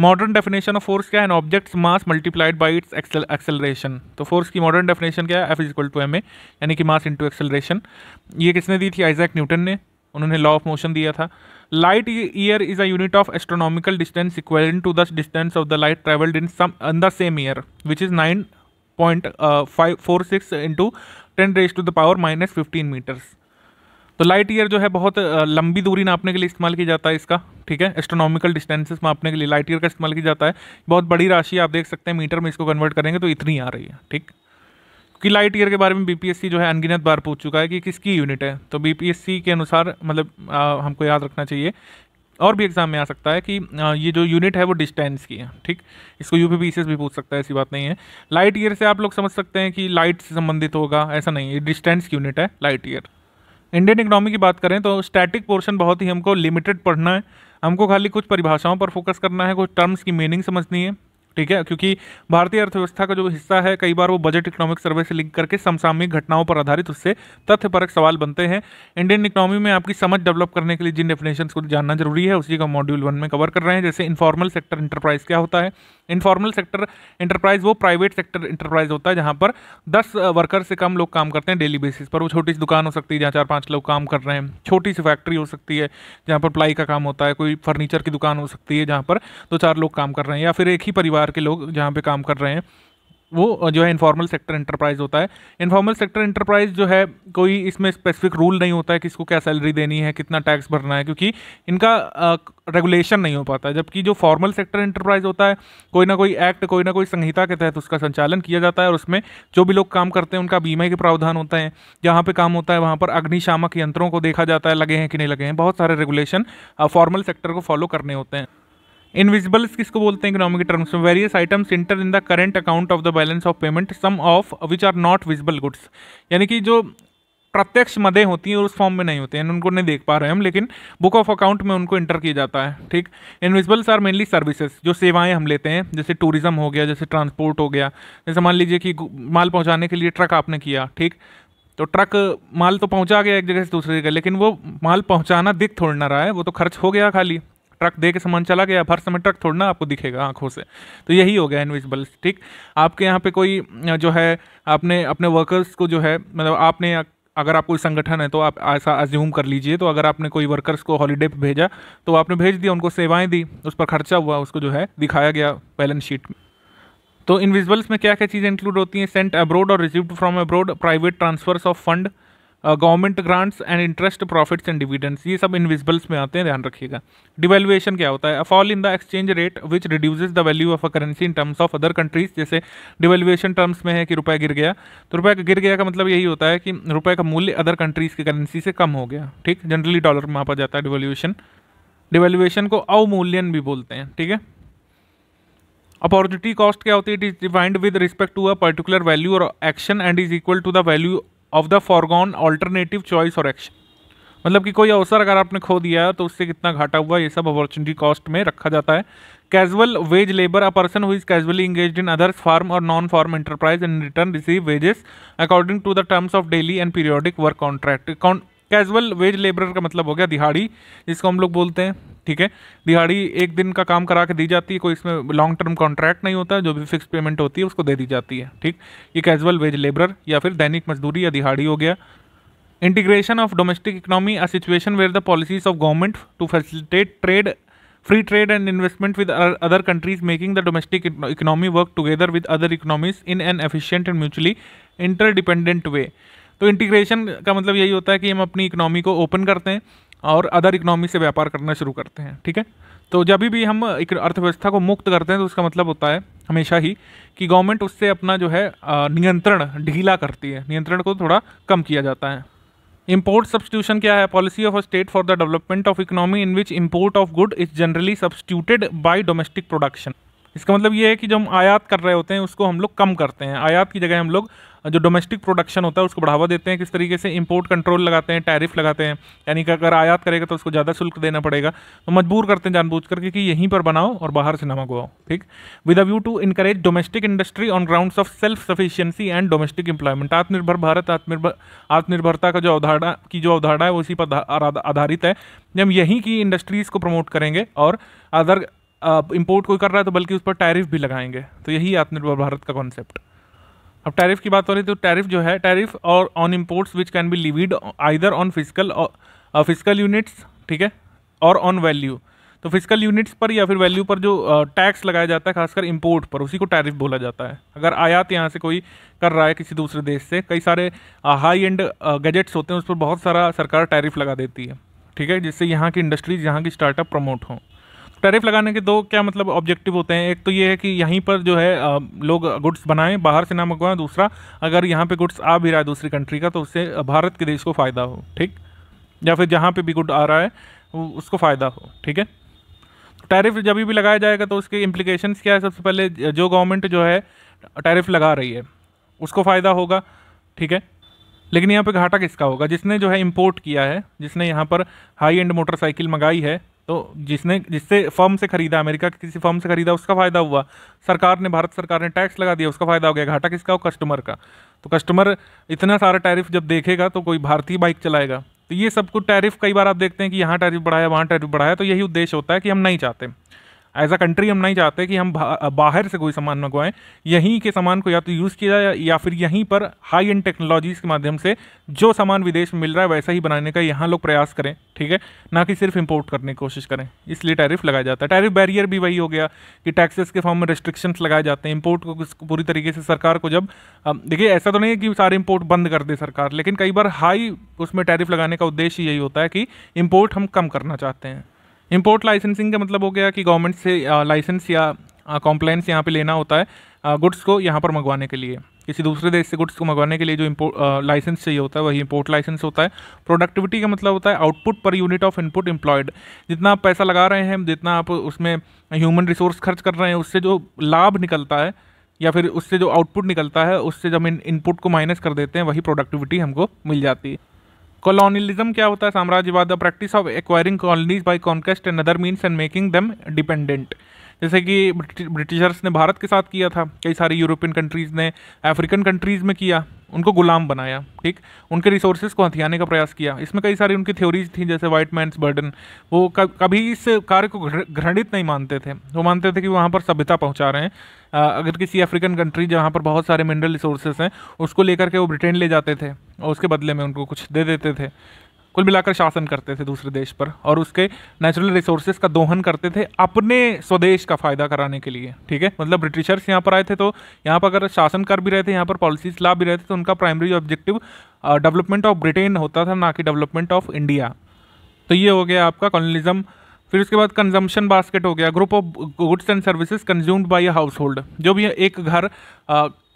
मॉडर्न डेफिनेशन ऑफ फोर्स क्या है objects mass multiplied by its acceleration तो फोर्स की मॉडर्न डेफिनेशन क्या है F is equal to M A यानी कि मास इंटू एक्सेलरेशन ये किसने दी थी आइजैक न्यूटन ने उन्होंने लॉ ऑफ मोशन दिया था light year is a unit of astronomical distance equal to the distance of the light travelled in some in the same year which is nine point five four six into ten raise to the power minus fifteen metres तो लाइट ईयर जो है बहुत लंबी दूरी नापने के लिए इस्तेमाल किया जाता है इसका ठीक है एस्ट्रोनॉमिकल डिस्टेंसेस मापने के लिए लाइट ईयर का इस्तेमाल किया जाता है बहुत बड़ी राशि आप देख सकते हैं मीटर में इसको कन्वर्ट करेंगे तो इतनी आ रही है ठीक क्योंकि लाइट ईयर के बारे में बीपीएससी जो है अनगिनत बार पूछ चुका है कि किसकी यूनिट है तो बीपीएससी के अनुसार मतलब हमको याद रखना चाहिए और भी एग्जाम में आ सकता है कि ये जो यूनिट है वो डिस्टेंस की है ठीक इसको यू पी e भी पूछ सकता है ऐसी बात नहीं है लाइट ईयर से आप लोग समझ सकते हैं कि लाइट से संबंधित होगा ऐसा नहीं है डिस्टेंस की यूनिट है लाइट ईयर इंडियन इकोनॉमी की बात करें तो स्टैटिक पोर्शन बहुत ही हमको लिमिटेड पढ़ना है हमको खाली कुछ परिभाषाओं पर फोकस करना है कुछ टर्म्स की मीनिंग समझनी है ठीक है क्योंकि भारतीय अर्थव्यवस्था का जो हिस्सा है कई बार वो बजट इकोनॉमिक सर्वे से लिंक करके समसामयिक घटनाओं पर आधारित उससे तथ्यपरक सवाल बनते हैं इंडियन इकोनॉमी में आपकी समझ डेवलप करने के लिए जिन डेफिनेशन को जानना जरूरी है उसी का मॉड्यूल वन में कवर कर रहे हैं जैसे इन्फॉर्मल सेक्टर इंटरप्राइज क्या होता है इन्फॉर्मल सेक्टर इंटरप्राइज वो प्राइवेट सेक्टर इंटरप्राइज होता है जहाँ पर दस वर्कर से कम लोग काम करते हैं डेली बेसिस पर वो छोटी सी दुकान हो सकती है जहाँ चार पाँच लोग काम कर रहे हैं छोटी सी फैक्ट्री हो सकती है जहाँ पर प्लाई का काम होता है कोई फर्नीचर की दुकान हो सकती है जहाँ पर दो चार लोग काम कर रहे हैं या फिर एक ही परिवार प्रकार के लोग जहाँ पे काम कर रहे हैं वो जो है इनफॉर्मल सेक्टर इंटरप्राइज होता है इनफॉर्मल सेक्टर इंटरप्राइज जो है कोई इसमें स्पेसिफिक रूल नहीं होता है किसको क्या सैलरी देनी है कितना टैक्स भरना है क्योंकि इनका रेगुलेशन नहीं हो पाता जबकि जो फॉर्मल सेक्टर इंटरप्राइज होता है कोई ना कोई एक्ट कोई ना कोई संहिता के तहत उसका संचालन किया जाता है और उसमें जो भी लोग काम करते हैं उनका बीमा के प्रावधान होते हैं जहाँ पर काम होता है वहाँ पर अग्निशामक यंत्रों को देखा जाता है लगे हैं कि नहीं लगे हैं बहुत सारे रेगुलेशन फॉर्मल सेक्टर को फॉलो करने होते हैं इनविजिबल्स किसको बोलते हैं इकोनॉमिक टर्म्स में various items enter in the current account of the balance of payment some of which are not visible goods यानी कि जो प्रत्यक्ष मदें होती हैं उस फॉर्म में नहीं होते हैं उनको नहीं देख पा रहे हम लेकिन बुक ऑफ अकाउंट में उनको इंटर किया जाता है ठीक इनविजिबल्स आर मेनली सर्विसेज जो सेवाएं हम लेते हैं जैसे टूरिज्म हो गया जैसे ट्रांसपोर्ट हो गया जैसे मान लीजिए कि माल पहुंचाने के लिए ट्रक आपने किया ठीक तो ट्रक माल तो पहुंचा गया एक जगह से दूसरी जगह लेकिन वो माल पहुंचाना दिख थोड़ ना रहा है वो तो खर्च हो गया खाली ट्रक दे के सामान चला गया हर समय ट्रक थोड़ा ना आपको दिखेगा आंखों से तो यही हो गया इनविजिबल ठीक आपके यहाँ पे कोई जो है आपने अपने वर्कर्स को जो है मतलब आपने अगर आप कोई संगठन है तो आप ऐसा अज्यूम कर लीजिए तो अगर आपने कोई वर्कर्स को हॉलीडे पर भेजा तो आपने भेज दिया उनको सेवाएं दी उस पर खर्चा हुआ उसको जो है दिखाया गया बैलेंस शीट में तो इनविजिबल्स में क्या क्या चीज़ें इंक्लूड होती हैं सेंट अब्रोड और received from abroad private transfers of fund government grants and interest profits and dividends ये सब इन्विजिबल्स में आते हैं ध्यान रखिएगा डिवेलुएशन क्या होता है fall in the exchange rate which reduces the value of a currency in terms of other countries जैसे डिवेलुएशन टर्म्स में है कि रुपया गिर गया तो रुपया गिर गया का मतलब यही होता है कि रुपये का मूल्य अदर कंट्रीज़ की करेंसी से कम हो गया ठीक जनरली डॉलर में मापा जाता है डिवेल्यूशन डिवेल्युएशन को अवमूल्यन भी बोलते हैं ठीक है अपॉर्चुनिटी कॉस्ट क्या होती है it is defined with respect to a particular value और action and is equal to the value of the foregone alternative choice और एक्शन मतलब कि कोई अवसर अगर आपने खो दिया तो उससे कितना घाटा हुआ ये सब अपॉर्चुनिटी कॉस्ट में रखा जाता है casual wage labour a person who is casually engage in others farm और non farm enterprise in return receive wages according to the terms of daily and periodic work contract casual wage labour का मतलब हो गया दिहाड़ी जिसको हम लोग बोलते हैं ठीक है दिहाड़ी एक दिन का काम करा के दी जाती है कोई इसमें लॉन्ग टर्म कॉन्ट्रैक्ट नहीं होता जो भी फिक्स पेमेंट होती है उसको दे दी जाती है ठीक ये कैजुअल वेज लेबर या फिर दैनिक मजदूरी या दिहाड़ी हो गया integration of domestic economy a situation where the policies of government to facilitate trade free trade and investment with other countries making the domestic economy work together with other economies in an efficient and mutually interdependent way तो इंटीग्रेशन का मतलब यही होता है कि हम अपनी इकोनॉमी को ओपन करते हैं और अदर इकनॉमी से व्यापार करना शुरू करते हैं ठीक है तो जब भी हम एक अर्थव्यवस्था को मुक्त करते हैं तो उसका मतलब होता है हमेशा ही कि गवर्नमेंट उससे अपना जो है नियंत्रण ढीला करती है नियंत्रण को थोड़ा कम किया जाता है इम्पोर्ट सब्सटीट्यूशन क्या है policy of a state for the development of economy in which import of good is generally substituted by domestic production इसका मतलब ये है कि जो हम आयात कर रहे होते हैं उसको हम लोग कम करते हैं आयात की जगह हम लोग जो डोमेस्टिक प्रोडक्शन होता है उसको बढ़ावा देते हैं किस तरीके से इंपोर्ट कंट्रोल लगाते हैं टैरिफ लगाते हैं यानी कि अगर आयात करेगा तो उसको ज़्यादा शुल्क देना पड़ेगा तो मजबूर करते हैं जानबूझ करके कि यहीं पर बनाओ और बाहर से ना मंगवाओ ठीक with a view to encourage domestic industry on ground of self sufficiency and domestic employment आत्मनिर्भर भारत आत्मनिर्भर आत्मनिर्भरता का जो अवधारणा की जो अवधारणा है वो इसी पर आधारित है हम यहीं की इंडस्ट्रीज़ को प्रमोट करेंगे और अदर इंपोर्ट कोई कर रहा है तो बल्कि उस पर टैरिफ भी लगाएंगे तो यही आत्मनिर्भर भारत का कॉन्सेप्ट अब टैरिफ की बात हो रही तो टैरिफ जो है टैरिफ और on imports which can be levied either on physical physical units ठीक है और ऑन वैल्यू तो फिजिकल यूनिट्स पर या फिर वैल्यू पर जो टैक्स uh, लगाया जाता है खासकर इम्पोर्ट पर उसी को टैरिफ बोला जाता है अगर आयात यहाँ से कोई कर रहा है किसी दूसरे देश से कई सारे हाई एंड गैजेट्स होते हैं उस पर बहुत सारा सरकार टैरिफ लगा देती है ठीक है जिससे यहाँ की इंडस्ट्रीज यहाँ की स्टार्टअप प्रमोट हों टैरिफ लगाने के दो क्या मतलब ऑब्जेक्टिव होते हैं एक तो ये है कि यहीं पर जो है लोग गुड्स बनाएं बाहर से ना मंगवाएं दूसरा अगर यहाँ पे गुड्स आ भी रहा है दूसरी कंट्री का तो उससे भारत के देश को फ़ायदा हो ठीक या फिर जहाँ पे भी गुड आ रहा है उसको फ़ायदा हो ठीक है टैरिफ जब भी लगाया जाएगा तो उसके इम्प्लीकेशन क्या है सबसे पहले जो गवर्नमेंट जो है टैरिफ लगा रही है उसको फ़ायदा होगा ठीक है लेकिन यहाँ पे घाटा किसका होगा जिसने जो है इंपोर्ट किया है जिसने यहाँ पर हाई एंड मोटरसाइकिल मंगाई है तो जिसने जिससे फर्म से खरीदा अमेरिका की किसी फर्म से खरीदा उसका फ़ायदा हुआ सरकार ने भारत सरकार ने टैक्स लगा दिया उसका फ़ायदा हो गया घाटा किसका हो कस्टमर का तो कस्टमर इतना सारा टैरिफ जब देखेगा तो कोई भारतीय बाइक चलाएगा तो ये सब कुछ टैरिफ कई बार आप देखते हैं कि यहाँ टैरिफ बढ़ाया वहाँ टैरिफ बढ़ाया तो यही उद्देश्य होता है कि हम नहीं चाहते एज अ कंट्री हम नहीं चाहते कि हम बा, बाहर से कोई सामान मंगवाएं यहीं के सामान को या तो यूज़ किया जाए या फिर यहीं पर हाई एंड टेक्नोलॉजीज़ के माध्यम से जो सामान विदेश में मिल रहा है वैसा ही बनाने का यहाँ लोग प्रयास करें ठीक है ना कि सिर्फ इम्पोर्ट करने की कोशिश करें इसलिए टैरिफ लगाया जाता है टैरिफ बैरियर भी वही हो गया कि टैक्सेस के फॉर्म में रिस्ट्रिक्शंस लगाए जाते हैं इम्पोर्ट को पूरी तरीके से सरकार को जब देखिए ऐसा तो नहीं है कि सारे इम्पोर्ट बंद कर दे सरकार लेकिन कई बार हाई उसमें टैरिफ लगाने का उद्देश्य यही होता है कि इम्पोर्ट हम कम करना चाहते हैं इम्पोर्ट लाइसेंसिंग का मतलब हो गया कि गवर्नमेंट से लाइसेंस या कॉम्प्लाइंस यहाँ पे लेना होता है गुड्स को यहाँ पर मंगवाने के लिए किसी दूसरे देश से गुड्स को मंगवाने के लिए जो इम्पोर्ट लाइसेंस चाहिए होता है वही इम्पोर्ट लाइसेंस होता है प्रोडक्टिविटी का मतलब होता है output per unit of input employed जितना आप पैसा लगा रहे हैं जितना आप उसमें ह्यूमन रिसोर्स खर्च कर रहे हैं उससे जो लाभ निकलता है या फिर उससे जो आउटपुट निकलता है उससे जब इन इनपुट को माइनस कर देते हैं वही प्रोडक्टिविटी हमको मिल जाती है कॉलोनियलिज्म क्या होता है साम्राज्यवाद the practice of acquiring colonies by conquest and other means and making them dependent जैसे कि ब्रिटिशर्स ने भारत के साथ किया था कई सारी यूरोपियन कंट्रीज़ ने अफ्रीकन कंट्रीज़ में किया उनको गुलाम बनाया ठीक उनके रिसोर्सेज को हथियाने का प्रयास किया इसमें कई सारी उनकी थ्योरीज थी जैसे वाइट मैंस बर्डन वो कभी इस कार्य को घृणित नहीं मानते थे वो मानते थे कि वहाँ पर सभ्यता पहुँचा रहे हैं अगर किसी अफ्रीकन कंट्री जहाँ पर बहुत सारे मिनरल रिसोर्सेज हैं उसको लेकर के वो ब्रिटेन ले जाते थे और उसके बदले में उनको कुछ दे देते थे कुल मिलाकर शासन करते थे दूसरे देश पर और उसके नेचुरल रिसोर्सेज का दोहन करते थे अपने स्वदेश का फायदा कराने के लिए ठीक है मतलब ब्रिटिशर्स यहाँ पर आए थे तो यहाँ पर अगर शासन कर भी रहे थे यहाँ पर पॉलिसीज ला भी रहे थे तो उनका primary objective development of Britain होता था ना कि डेवलपमेंट ऑफ इंडिया तो ये हो गया आपका कॉलोनिज्म फिर उसके बाद कंजम्पशन बास्केट हो गया group of goods and services consumed by a household जो भी एक घर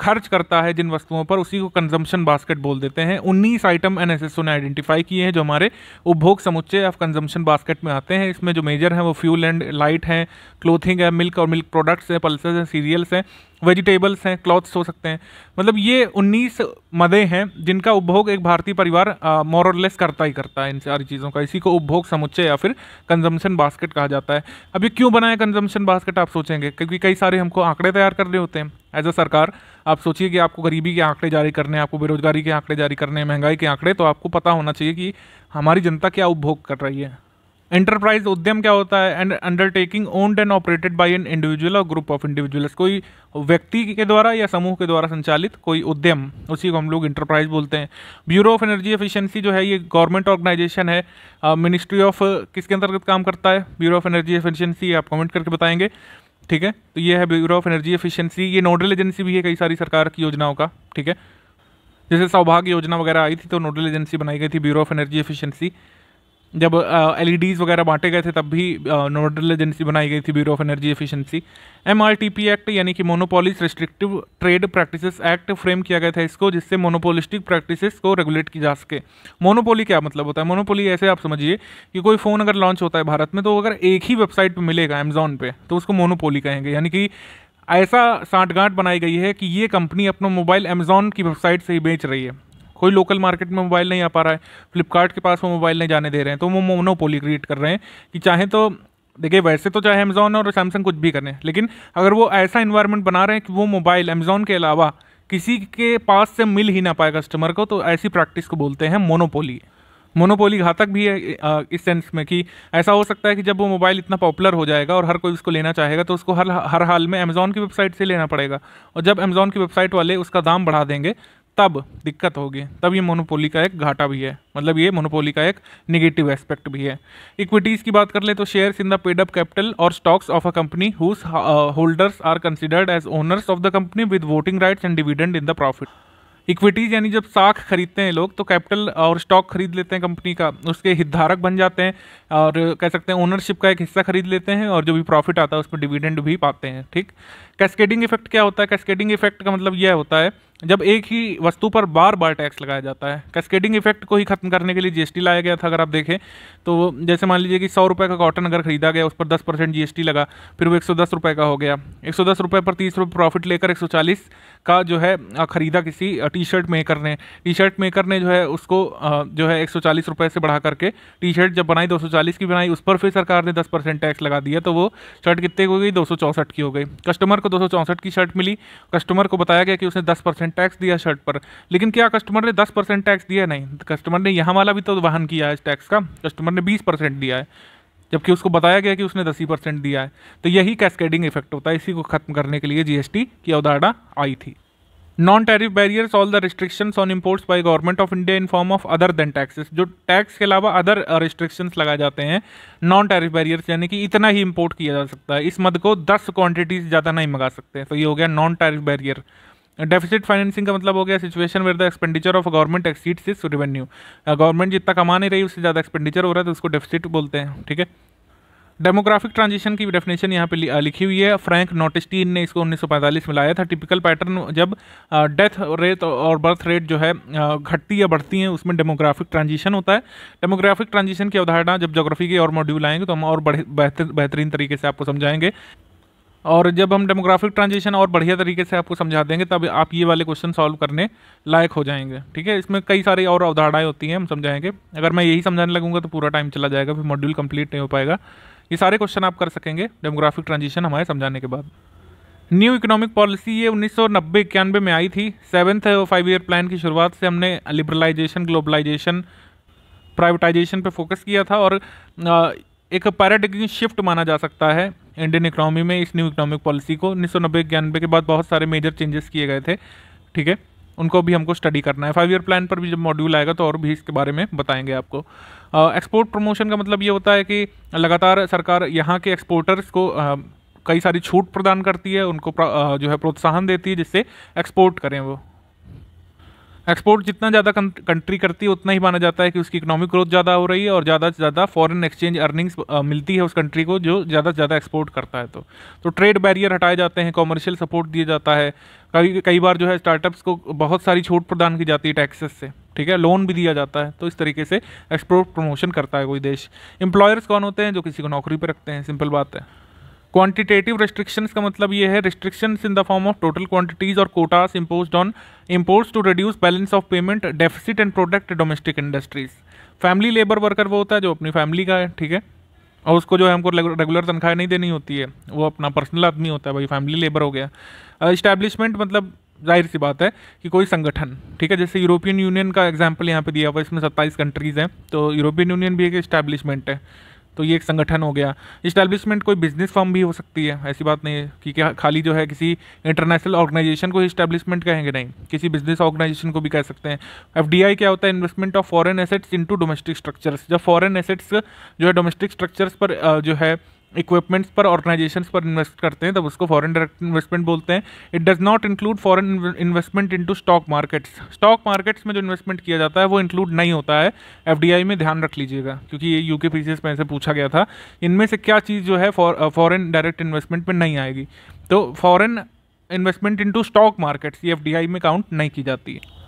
खर्च करता है जिन वस्तुओं पर उसी को कंजम्पशन बास्केट बोल देते हैं उन्नीस आइटम एन एस ने आइडेंटिफाई किए हैं जो हमारे उपभोग समुच्चय ऑफ कंजम्पशन बास्केट में आते हैं इसमें जो मेजर हैं वो फ्यूल एंड लाइट हैं क्लोथिंग है मिल्क और मिल्क प्रोडक्ट्स हैं पल्सेस हैं सीरियल्स हैं वेजिटेबल्स हैं क्लॉथ्स हो सकते हैं मतलब ये उन्नीस मदे हैं जिनका उपभोग एक भारतीय परिवार मोरलेस करता ही करता है इन सारी चीज़ों का इसी को उपभोग समुच्चय या फिर कंजम्पशन बास्केट कहा जाता है अब ये क्यों बनाया कंजम्पशन बास्केट आप सोचेंगे क्योंकि कई सारे हमको आंकड़े तैयार करने होते हैं एज अ सरकार आप सोचिए कि आपको गरीबी के आंकड़े जारी करने हैं आपको बेरोजगारी के आंकड़े जारी करने हैं महंगाई के आंकड़े तो आपको पता होना चाहिए कि हमारी जनता क्या उपभोग कर रही है इंटरप्राइज उद्यम क्या होता है and undertaking owned and operated by an individual और ग्रुप ऑफ इंडिविजुअल्स कोई व्यक्ति के द्वारा या समूह के द्वारा संचालित कोई उद्यम उसी को हम लोग इंटरप्राइज बोलते हैं ब्यूरो ऑफ एनर्जी एफिशिएंसी जो है ये गवर्नमेंट ऑर्गेनाइजेशन है मिनिस्ट्री uh, ऑफ uh, किसके अंतर्गत काम करता है ब्यूरो ऑफ एनर्जी एफिशिएंसी आप कमेंट करके बताएंगे ठीक है तो ये है ब्यूरो ऑफ एनर्जी एफिशिएंसी ये नोडल एजेंसी भी है कई सारी सरकार की योजनाओं का ठीक है जैसे सौभाग्य योजना वगैरह आई थी तो नोडल एजेंसी बनाई गई थी ब्यूरो ऑफ एनर्जी एफिशिएंसी जब एल e वगैरह बांटे गए थे तब भी नोडल एजेंसी बनाई गई थी bureau of energy efficiency M act यानी कि monopolies restrictive trade practices act frame किया गया था इसको जिससे मोनोपोलिस्टिक प्रैक्टिसेस को रेगुलेट की जा सके मोनोपोली क्या मतलब होता है मोनोपोली ऐसे आप समझिए कि कोई फ़ोन अगर लॉन्च होता है भारत में तो अगर एक ही वेबसाइट पर मिलेगा अमेजोन पर तो उसको मोनोपोली कहेंगे यानी कि ऐसा सांठगांठ बनाई गई है कि ये कंपनी अपना मोबाइल अमेजोन की वेबसाइट से ही बेच रही है कोई लोकल मार्केट में मोबाइल नहीं आ पा रहा है फ्लिपकार्ट के पास वो मोबाइल नहीं जाने दे रहे हैं तो वो मोनोपोली क्रिएट कर रहे हैं कि चाहे तो देखिए वैसे तो चाहे अमेजोन और सैमसंग कुछ भी करें लेकिन अगर वो ऐसा इन्वायरमेंट बना रहे हैं कि वो मोबाइल अमेजोन के अलावा किसी के पास से मिल ही ना पाए कस्टमर को तो ऐसी प्रैक्टिस को बोलते हैं मोनोपोली मोनोपोली घातक भी है इस सेंस में कि ऐसा हो सकता है कि जब वो मोबाइल इतना पॉपुलर हो जाएगा और हर कोई उसको लेना चाहेगा तो उसको हर हर हाल में अमेज़ॉन की वेबसाइट से लेना पड़ेगा और जब अमेज़ॉन की वेबसाइट वाले उसका दाम बढ़ा देंगे तब दिक्कत होगी तब ये मोनोपोली का एक घाटा भी है मतलब ये मोनोपोली का एक निगेटिव एस्पेक्ट भी है इक्विटीज़ की बात कर ले तो shares in the paid up capital और stocks of a company whose holders are considered as owners of the company with voting rights and dividend in the profit equities यानी जब साख खरीदते हैं लोग तो कैपिटल और स्टॉक खरीद लेते हैं कंपनी का उसके हितधारक बन जाते हैं और कह सकते हैं ओनरशिप का एक हिस्सा खरीद लेते हैं और जो भी प्रॉफिट आता है उसमें डिविडेंड भी पाते हैं ठीक कैस्केडिंग इफेक्ट क्या होता है कैस्केडिंग इफेक्ट का मतलब यह होता है जब एक ही वस्तु पर बार बार टैक्स लगाया जाता है कैस्केडिंग इफेक्ट को ही खत्म करने के लिए जीएसटी लाया गया था अगर आप देखें तो जैसे मान लीजिए कि सौ रुपये का कॉटन अगर खरीदा गया उस पर दस परसेंट जी लगा फिर वो एक सौ दस का हो गया एक सौ दस पर तीस रुपये प्रॉफिट लेकर एक सौ चालीस का जो है ख़रीदा किसी टी शर्ट मेकर ने टी शर्ट मेकर ने जो है उसको जो है एक सौ चालीस से बढ़ा करके टी शर्ट जब बनाई दो सौ चालीस की बनाई उस पर फिर सरकार ने दस परसेंट टैक्स लगा दिया तो वो शर्ट कितने की हो गई दो सौ की हो गई कस्टमर को दो की शर्ट मिली कस्टमर को बताया गया कि उसने दस परसेंट टैक्स दिया शर्ट पर लेकिन क्या कस्टमर ने दस परसेंट टैक्स दिया नहीं कस्टमर ने यहाँ वाला भी तो वाहन किया है टैक्स का कस्टमर ने बीस परसेंट दिया है जबकि उसको बताया गया कि उसने दस ही परसेंट दिया है तो यही कैस्केडिंग इफेक्ट होता है इसी को खत्म करने के लिए जीएसटी की अवधारणा आई थी non tariff barrier all the restriction on imports by government of India in form of other than taxes जो टैक्स के अलावा अदर रिस्ट्रिक्शन uh, लगाए जाते हैं नॉन टैरिफ बैरियर यानी कि इतना ही इम्पोर्ट किया जा सकता है इस मद को दस क्वान्टिटीज ज़्यादा नहीं मंगा सकते तो ये हो गया non tariff barrier deficit financing का मतलब हो गया situation where the expenditure of government exceeds is revenue government जितना कमा नहीं रही उससे ज़्यादा एक्सपेंडिचर हो रहा है तो उसको डेफिसिट बोलते हैं ठीक है डेमोग्राफिक ट्रांजिशन की डेफिनेशन यहाँ पे लिखी हुई है फ्रैंक नोटिस्टीन ने इसको 1945 में लाया था टिपिकल पैटर्न जब डेथ रेट और बर्थ रेट जो है घटती या बढ़ती है उसमें डेमोग्राफिक ट्रांजिशन होता है डेमोग्राफिक ट्रांजिशन की अवधारणा जब जोग्राफी के और मॉड्यूल आएंगे तो हम और बेहतरीन तरीके से आपको समझाएंगे और जब हम डेमोग्राफिक ट्रांजिशन और बढ़िया तरीके से आपको समझा देंगे तब आप ये वाले क्वेश्चन सॉल्व करने लायक हो जाएंगे ठीक है इसमें कई सारी और अवधारणाएं होती हैं हम समझाएंगे अगर मैं यही समझाने लगूंगा तो पूरा टाइम चला जाएगा फिर मॉड्यूल कंप्लीट नहीं हो पाएगा ये सारे क्वेश्चन आप कर सकेंगे डेमोग्राफिक ट्रांजिशन हमारे समझाने के बाद न्यू इकोनॉमिक पॉलिसी ये उन्नीस सौ नब्बे इक्यानवे में आई थी सेवन्थ फाइव ईयर प्लान की शुरुआत से हमने लिबरलाइजेशन ग्लोबलाइजेशन प्राइवेटाइजेशन पे फोकस किया था और एक पैराडिग्म शिफ्ट माना जा सकता है इंडियन इकोनॉमी में इस न्यू इकोनॉमिक पॉलिसी को उन्नीस सौ नब्बे इक्यानवे के बाद बहुत सारे मेजर चेंजेस किए गए थे ठीक है उनको भी हमको स्टडी करना है फाइव ईयर प्लान पर भी जब मॉड्यूल आएगा तो और भी इसके बारे में बताएंगे आपको एक्सपोर्ट uh, प्रमोशन का मतलब ये होता है कि लगातार सरकार यहाँ के एक्सपोर्टर्स को uh, कई सारी छूट प्रदान करती है उनको uh, जो है प्रोत्साहन देती है जिससे एक्सपोर्ट करें वो एक्सपोर्ट जितना ज़्यादा कंट्री करती है उतना ही माना जाता है कि उसकी इकोनॉमिक ग्रोथ ज़्यादा हो रही है और ज़्यादा से ज़्यादा फॉरेन एक्सचेंज अर्निंग्स मिलती है उस कंट्री को जो ज़्यादा से ज़्यादा एक्सपोर्ट करता है तो तो ट्रेड बैरियर हटाए जाते हैं कॉमर्शियल सपोर्ट दिया जाता है कई कई बार जो है स्टार्टअप्स को बहुत सारी छूट प्रदान की जाती है टैक्सेस से ठीक है लोन भी दिया जाता है तो इस तरीके से एक्सपोर्ट प्रमोशन करता है कोई देश एम्प्लॉयर्स कौन होते हैं जो किसी को नौकरी पर रखते हैं सिंपल बात है क्वांटिटेटिव रिस्ट्रिक्शंस का मतलब ये है restrictions in the form of total quantities और quotas impose on imports to reduce balance of payment deficit and product domestic industries family labour worker वो होता है जो अपनी फैमिली का है ठीक है और उसको जो है हमको रेगुलर तनख्वाह नहीं देनी होती है वो अपना पर्सनल आदमी होता है भाई फैमिली लेबर हो गया इस्टेब्लिशमेंट मतलब जाहिर सी बात है कि कोई संगठन ठीक है जैसे यूरोपियन यूनियन का एग्जाम्पल यहाँ पे दिया हुआ इसमें सत्ताईस कंट्रीज़ हैं तो यूरोपियन यूनियन भी एक इस्टेब्लिशमेंट है तो ये एक संगठन हो गया इस्टेब्लिशमेंट कोई बिजनेस फॉर्म भी हो सकती है ऐसी बात नहीं है कि क्या खाली जो है किसी इंटरनेशनल ऑर्गेनाइजेशन को इस्टेब्लिशमेंट कहेंगे नहीं किसी बिजनेस ऑर्गेनाइजेशन को भी कह सकते हैं एफ क्या होता है investment of foreign assets into domestic structures जब फॉरन एसेट्स जो है डोमेस्टिक स्ट्रक्चर्स पर जो है इक्विपमेंट्स पर ऑर्गेनाइजेशंस पर इन्वेस्ट करते हैं तब उसको फॉरेन डायरेक्ट इन्वेस्टमेंट बोलते हैं it does not include foreign investment into stock markets stock markets में जो इन्वेस्टमेंट किया जाता है वो इंक्लूड नहीं होता है एफडीआई में ध्यान रख लीजिएगा क्योंकि ये यूके पीसीएस में से पूछा गया था इनमें से क्या चीज़ जो है फॉरन डायरेक्ट इन्वेस्टमेंट में नहीं आएगी तो foreign investment into stock markets ये एफ में काउंट नहीं की जाती है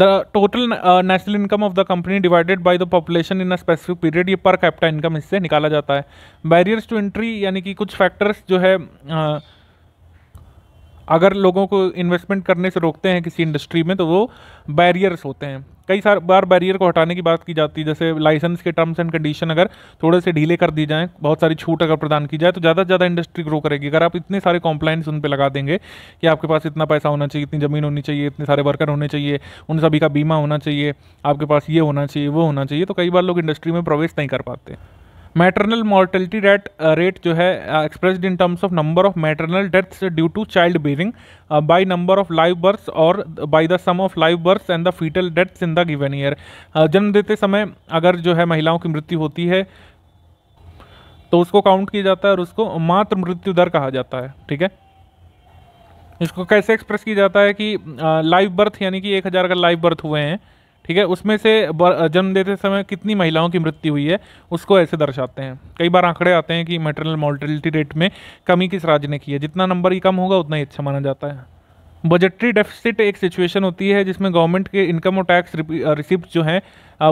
the total national income of the company divided by the population in a specific period ये पर कैपिटा इनकम इससे निकाला जाता है बैरियर्स टू एंट्री यानी कि कुछ फैक्टर्स जो है uh, अगर लोगों को इन्वेस्टमेंट करने से रोकते हैं किसी इंडस्ट्री में तो वो बैरियर्स होते हैं कई सार बार बैरियर को हटाने की बात की जाती है जैसे लाइसेंस के टर्म्स एंड कंडीशन अगर थोड़े से ढीले कर दी जाएँ बहुत सारी छूट अगर प्रदान की जाए तो ज़्यादा से ज़्यादा इंडस्ट्री ग्रो करेगी अगर आप इतने सारे कॉम्प्लाइंस उन पर लगा देंगे कि आपके पास इतना पैसा होना चाहिए इतनी ज़मीन होनी चाहिए इतने सारे वर्कर होने चाहिए उन सभी का बीमा होना चाहिए आपके पास ये होना चाहिए वो होना चाहिए तो कई बार लोग इंडस्ट्री में प्रवेश नहीं कर पाते मैटरनल मॉर्टेलिटी रेट रेट जो है expressed in terms of number of maternal deaths due to child bearing by number of live births और by the sum of live births and the foetal deaths in the given year जन्म देते समय अगर जो है महिलाओं की मृत्यु होती है तो उसको काउंट किया जाता है और उसको मात्र मृत्यु दर कहा जाता है ठीक है इसको कैसे एक्सप्रेस किया जाता है कि लाइव बर्थ यानी कि एक हज़ार का लाइव बर्थ हुए हैं ठीक है उसमें से जन्म देते समय कितनी महिलाओं की मृत्यु हुई है उसको ऐसे दर्शाते हैं कई बार आंकड़े आते हैं कि मेटरनल मॉर्टेलिटी रेट में कमी किस राज्य ने की है जितना नंबर ही कम होगा उतना ही अच्छा माना जाता है बजटरी डेफिसिट एक सिचुएशन होती है जिसमें गवर्नमेंट के इनकम और टैक्स रिसिप्ट जो हैं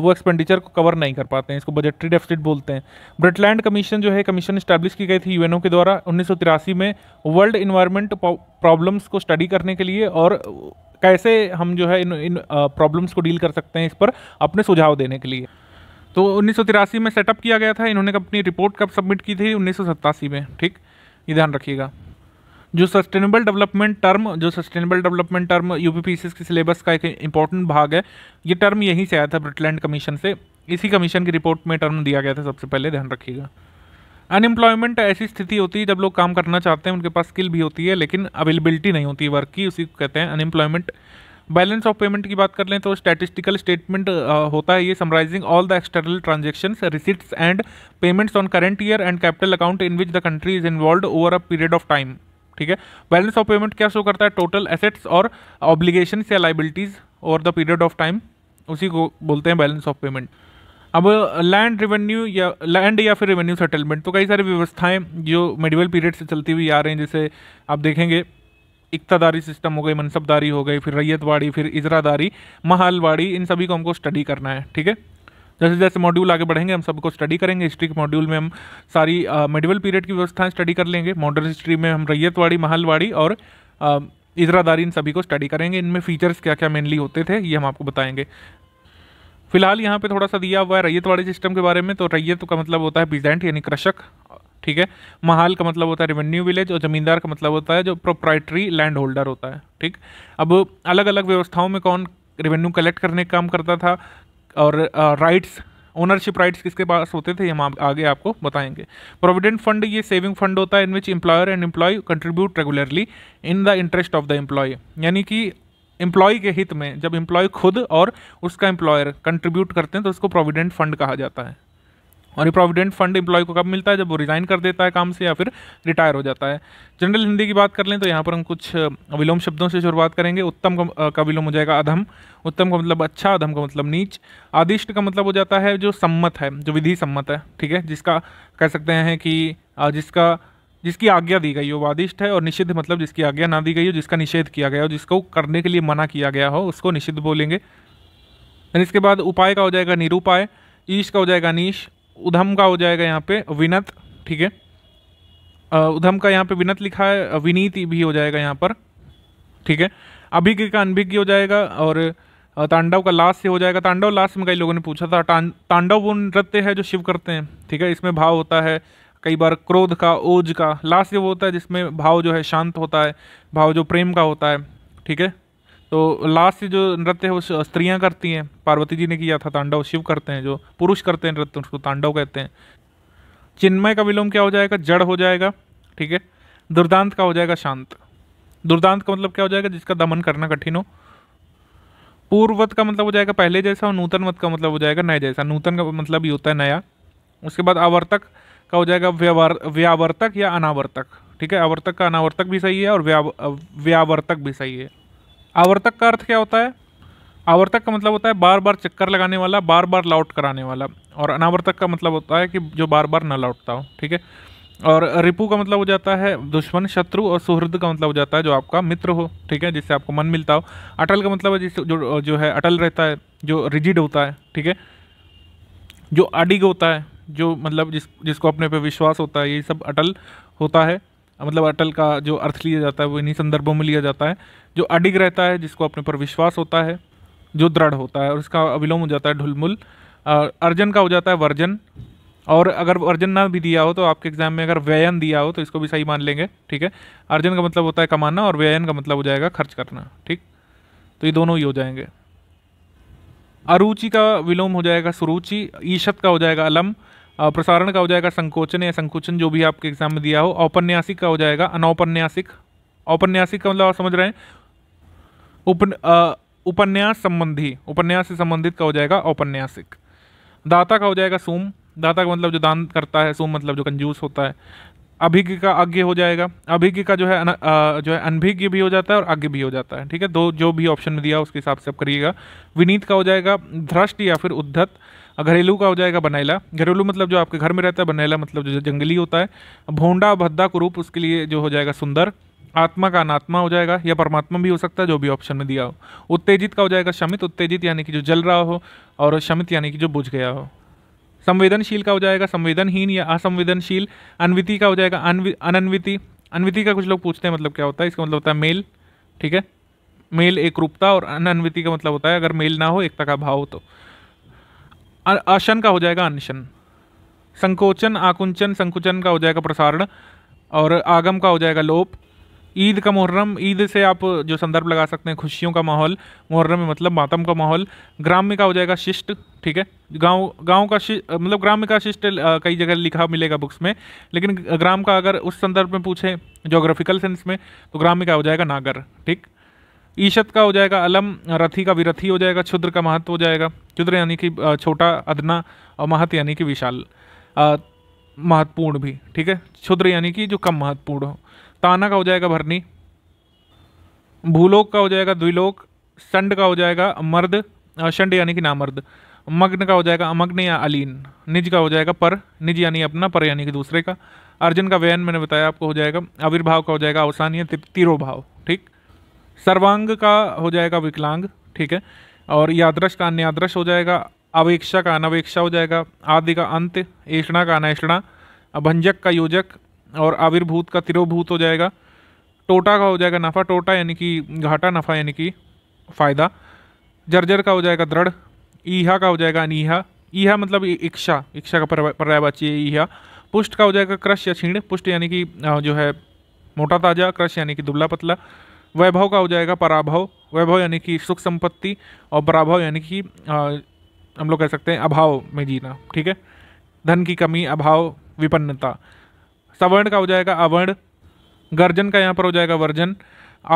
वो एक्सपेंडिचर को कवर नहीं कर पाते हैं इसको बजटरी डेफिसिट बोलते हैं ब्रिटलैंड कमीशन जो है कमीशन स्टैब्लिश की गई थी यूएनओ के द्वारा उन्नीस में वर्ल्ड इन्वायरमेंट प्रॉब्लम्स को स्टडी करने के लिए और कैसे हम जो है इन इन प्रॉब्लम्स को डील कर सकते हैं इस पर अपने सुझाव देने के लिए तो उन्नीस में सेटअप किया गया था इन्होंने अपनी रिपोर्ट कब सबमिट की थी उन्नीस में ठीक ये ध्यान रखिएगा जो सस्टेनेबल डेवलपमेंट टर्म जो sustainable development term U P के सिलेबस का एक इंपॉर्टेंट भाग है ये टर्म यहीं से आया था ब्रिटलैंड कमीशन से इसी कमीशन की रिपोर्ट में टर्म दिया गया था सबसे पहले ध्यान रखिएगा अनएम्प्लॉयमेंट ऐसी स्थिति होती है जब लोग काम करना चाहते हैं उनके पास स्किल भी होती है लेकिन अवेलेबिलिटी नहीं होती वर्क की उसी को कहते हैं अनएम्प्लॉयमेंट बैलेंस ऑफ पेमेंट की बात कर लें तो स्टैटिस्टिकल स्टेटमेंट होता है ये summarising all the external transaction receipts and payments on current year and capital account in which the country is involve over a period of time ठीक है बैलेंस ऑफ पेमेंट क्या शो करता है टोटल एसेट्स और ऑब्लिगेशन या liabilities over the period of time उसी को बोलते हैं बैलेंस ऑफ पेमेंट अब लैंड रेवेन्यू या लैंड या फिर रेवेन्यू सेटलमेंट तो कई सारी व्यवस्थाएं जो मेडिवल पीरियड से चलती हुई आ रही हैं जैसे आप देखेंगे इकतादारी सिस्टम हो गई मनसबदारी हो गई फिर रैयतवाड़ी फिर इजरादारी महालवाड़ी इन सभी को हमको स्टडी करना है ठीक है जैसे जैसे मॉड्यूल आगे बढ़ेंगे हम सबको स्टडी करेंगे हिस्ट्री के मॉड्यूल में हम सारी मेडिवल पीरियड की व्यवस्थाएं स्टडी कर लेंगे मॉडर्न हिस्ट्री में हम रैयतवाड़ी महालवाड़ी और इजरादारी इन सभी को स्टडी करेंगे इनमें फीचर्स क्या क्या मेनली होते थे ये हम आपको बताएंगे फिलहाल यहाँ पे थोड़ा सा दिया हुआ है रैयत वाले सिस्टम के बारे में तो रैयत का मतलब होता है बिजेंट यानी कृषक ठीक है महाल का मतलब होता है रेवेन्यू विलेज और जमींदार का मतलब होता है जो प्रोप्राइटरी लैंड होल्डर होता है ठीक अब अलग अलग व्यवस्थाओं में कौन रेवेन्यू कलेक्ट करने का काम करता था और राइट्स ओनरशिप राइट्स किसके पास होते थे हम आगे आपको बताएंगे प्रोविडेंट फंड ये सेविंग फंड होता है in which employer and employee contribute regularly in the interest of the employee यानी कि एम्प्लॉय के हित में जब एम्प्लॉय खुद और उसका एम्प्लॉयर कंट्रीब्यूट करते हैं तो उसको प्रोविडेंट फंड कहा जाता है और ये प्रोविडेंट फंड एम्प्लॉय को कब मिलता है जब वो रिज़ाइन कर देता है काम से या फिर रिटायर हो जाता है जनरल हिंदी की बात कर लें तो यहाँ पर हम कुछ विलोम शब्दों से शुरुआत करेंगे उत्तम का विलोम हो जाएगा अधम उत्तम का मतलब अच्छा अधम का मतलब नीच आदिष्ट का मतलब हो जाता है जो सम्मत है जो विधि सम्मत है ठीक है जिसका कह सकते हैं कि जिसका जिसकी आज्ञा दी गई हो वादिष्ट है और निषिद्ध मतलब जिसकी आज्ञा ना दी गई हो जिसका निषेध किया गया हो जिसको करने के लिए मना किया गया हो उसको निषिद्ध बोलेंगे एंड इसके बाद उपाय का हो जाएगा निरुपाय ईश का हो जाएगा नीश उधम का हो जाएगा यहाँ पे विनत ठीक है उधम का यहाँ पे विनत लिखा है विनीति भी हो जाएगा यहाँ पर ठीक है अभिज्ञ का अनभिज्ञ हो जाएगा और तांडव का लास्ट से हो जाएगा तांडव लास्ट में कई लोगों ने पूछा था तांडव वो नृत्य है जो शिव करते हैं ठीक है इसमें भाव होता है कई बार क्रोध का ओज का लास्ट वो होता है जिसमें भाव जो है शांत होता है भाव जो प्रेम का होता है ठीक है तो लास्ट जो नृत्य है वो स्त्रियाँ करती हैं पार्वती जी ने किया था तांडव शिव करते हैं जो पुरुष करते हैं नृत्य उसको तांडव कहते हैं चिन्मय का विलोम क्या हो जाएगा जड़ हो जाएगा ठीक है दुर्दांत का हो जाएगा शांत दुर्दांत का मतलब क्या हो जाएगा जिसका दमन करना कठिन हो पूर्ववत का मतलब हो जाएगा पहले जैसा और नूतन मत का मतलब हो जाएगा नए जैसा नूतन का मतलब ये होता है नया उसके बाद आवर्तक का हो जाएगा व्यावर व्यावर्तक या अनावर्तक ठीक है आवर्तक का अनावर्तक भी सही है और व्यावर्तक भी सही है आवर्तक का अर्थ क्या होता है आवर्तक का मतलब होता है बार बार चक्कर लगाने वाला बार बार लौट कराने वाला और अनावर्तक का मतलब होता है कि जो बार बार न लौटता हो ठीक है और रिपू का मतलब हो जाता है दुश्मन शत्रु और सुहृद का मतलब हो जाता है जो आपका मित्र हो ठीक है जिससे आपको मन मिलता हो अटल का मतलब है जिस जो जो है अटल रहता है जो रिजिड होता है ठीक है जो अडिग होता है जो मतलब जिस जिसको अपने पे विश्वास होता है ये सब अटल होता है मतलब अटल का जो अर्थ लिया जाता है वो इन्हीं संदर्भों में लिया जाता है जो अडिग रहता है जिसको अपने पर विश्वास होता है जो दृढ़ होता है और इसका अविलोम हो जाता है ढुलमुल अर्जन का हो जाता है वर्जन और अगर अर्जन ना भी दिया हो तो आपके एग्जाम में अगर व्ययन दिया हो तो इसको भी सही मान लेंगे ठीक है अर्जन का मतलब होता है कमाना और व्ययन का मतलब हो जाएगा खर्च करना ठीक तो ये दोनों ही हो जाएंगे अरुचि का विलोम हो जाएगा सुरुचि ईशत का हो जाएगा अलम प्रसारण का हो जाएगा संकोचन या संकुचन जो भी आपके एग्जाम में दिया हो औपन्यासिक का हो जाएगा अनौपन्यासिक औपन्यासिक का मतलब आप समझ रहे हैं उप उपन्यास संबंधी उपन्यास से संबंधित का हो जाएगा औपन्यासिक दाता का हो जाएगा सोम दाता का मतलब जो दान करता है सोम मतलब जो कंजूस होता है अभिज्ञ का अज्ञ हो जाएगा अभिज्ञ का जो है जो है अनभिज्ञ भी हो जाता है और अज्ञ भी हो जाता है ठीक है दो जो भी ऑप्शन में दिया उसके हिसाब से आप करिएगा विनीत का हो जाएगा ध्रष्ट या फिर उद्धत घरेलू का हो जाएगा बनैला घरेलू मतलब जो आपके घर में रहता है बनैला मतलब जो जंगली होता है भोंडा भद्दा कुरूप उसके लिए जो हो जाएगा सुंदर आत्मा का अनात्मा हो जाएगा या परमात्मा भी हो सकता है जो भी ऑप्शन में दिया हो उत्तेजित का हो जाएगा शमित उत्तेजित यानी कि जो जल रहा हो और शमित यानी कि जो बुझ गया हो संवेदनशील का हो जाएगा संवेदनहीन या असंवेदनशील अनविति का हो जाएगा अनन्विति अनविति का कुछ लोग पूछते हैं मतलब क्या होता है इसका मतलब होता है मेल ठीक है मेल एक रूपता और अनन्विति का मतलब होता है अगर मेल ना हो एकता का भाव हो तो आशन का हो जाएगा अनशन संकोचन आकुंचन संकुचन का हो जाएगा प्रसारण और आगम का हो जाएगा लोप ईद का मुहर्रम ईद से आप जो संदर्भ लगा सकते हैं खुशियों का माहौल मुहर्रम में मतलब मातम का माहौल ग्राम्य का हो जाएगा शिष्ट ठीक है गांव गांव का मतलब ग्राम्य का शिष्ट कई जगह लिखा मिलेगा बुक्स में लेकिन ग्राम का अगर उस संदर्भ में पूछें जोग्राफिकल सेंस में तो ग्राम्य का हो जाएगा नागर ठीक ईशत का हो जाएगा अलम रथी का विरथी हो जाएगा क्षुद्र का महत्व हो जाएगा क्षुद्र यानी कि छोटा अदना और महत यानी कि विशाल महत्वपूर्ण भी ठीक है क्षुद्र यानी कि जो कम महत्वपूर्ण हो ताना का हो जाएगा भरनी भूलोक का हो जाएगा द्विलोक संड का हो जाएगा मर्द शंड यानी कि नामर्द मग्न का हो जाएगा अमग्न या अलीन निज का हो जाएगा पर निज यानी अपना पर यानी कि दूसरे का अर्जुन का व्ययन मैंने बताया आपको हो जाएगा आविर्भाव का हो जाएगा अवसान या तिरोभाव सर्वांग का हो जाएगा विकलांग ठीक है और यादृश का अन्यादृश हो जाएगा अवेक्षा का अनवेक्षा हो जाएगा आदि का अंत ऐषणा का अनैषणा अभंजक का योजक और आविर्भूत का तिरोभूत हो जाएगा टोटा का हो जाएगा नफ़ा टोटा यानी कि घाटा नफ़ा यानी कि फ़ायदा जर्जर का हो जाएगा दृढ़ ईहा का हो जाएगा अनिहा ईहा मतलब इच्छा इच्छा का पर्यायवाची है ईहा पुष्ट का हो जाएगा क्रश या छीण पुष्ट यानी कि जो है मोटा ताजा क्रश यानी कि दुबला पतला वैभव का हो जाएगा पराभव वैभव यानी कि सुख संपत्ति और पराभव यानी कि हम लोग कह सकते हैं अभाव में जीना ठीक है धन की कमी अभाव विपन्नता सवर्ण का हो जाएगा अवर्ण गर्जन का यहाँ पर हो जाएगा वर्जन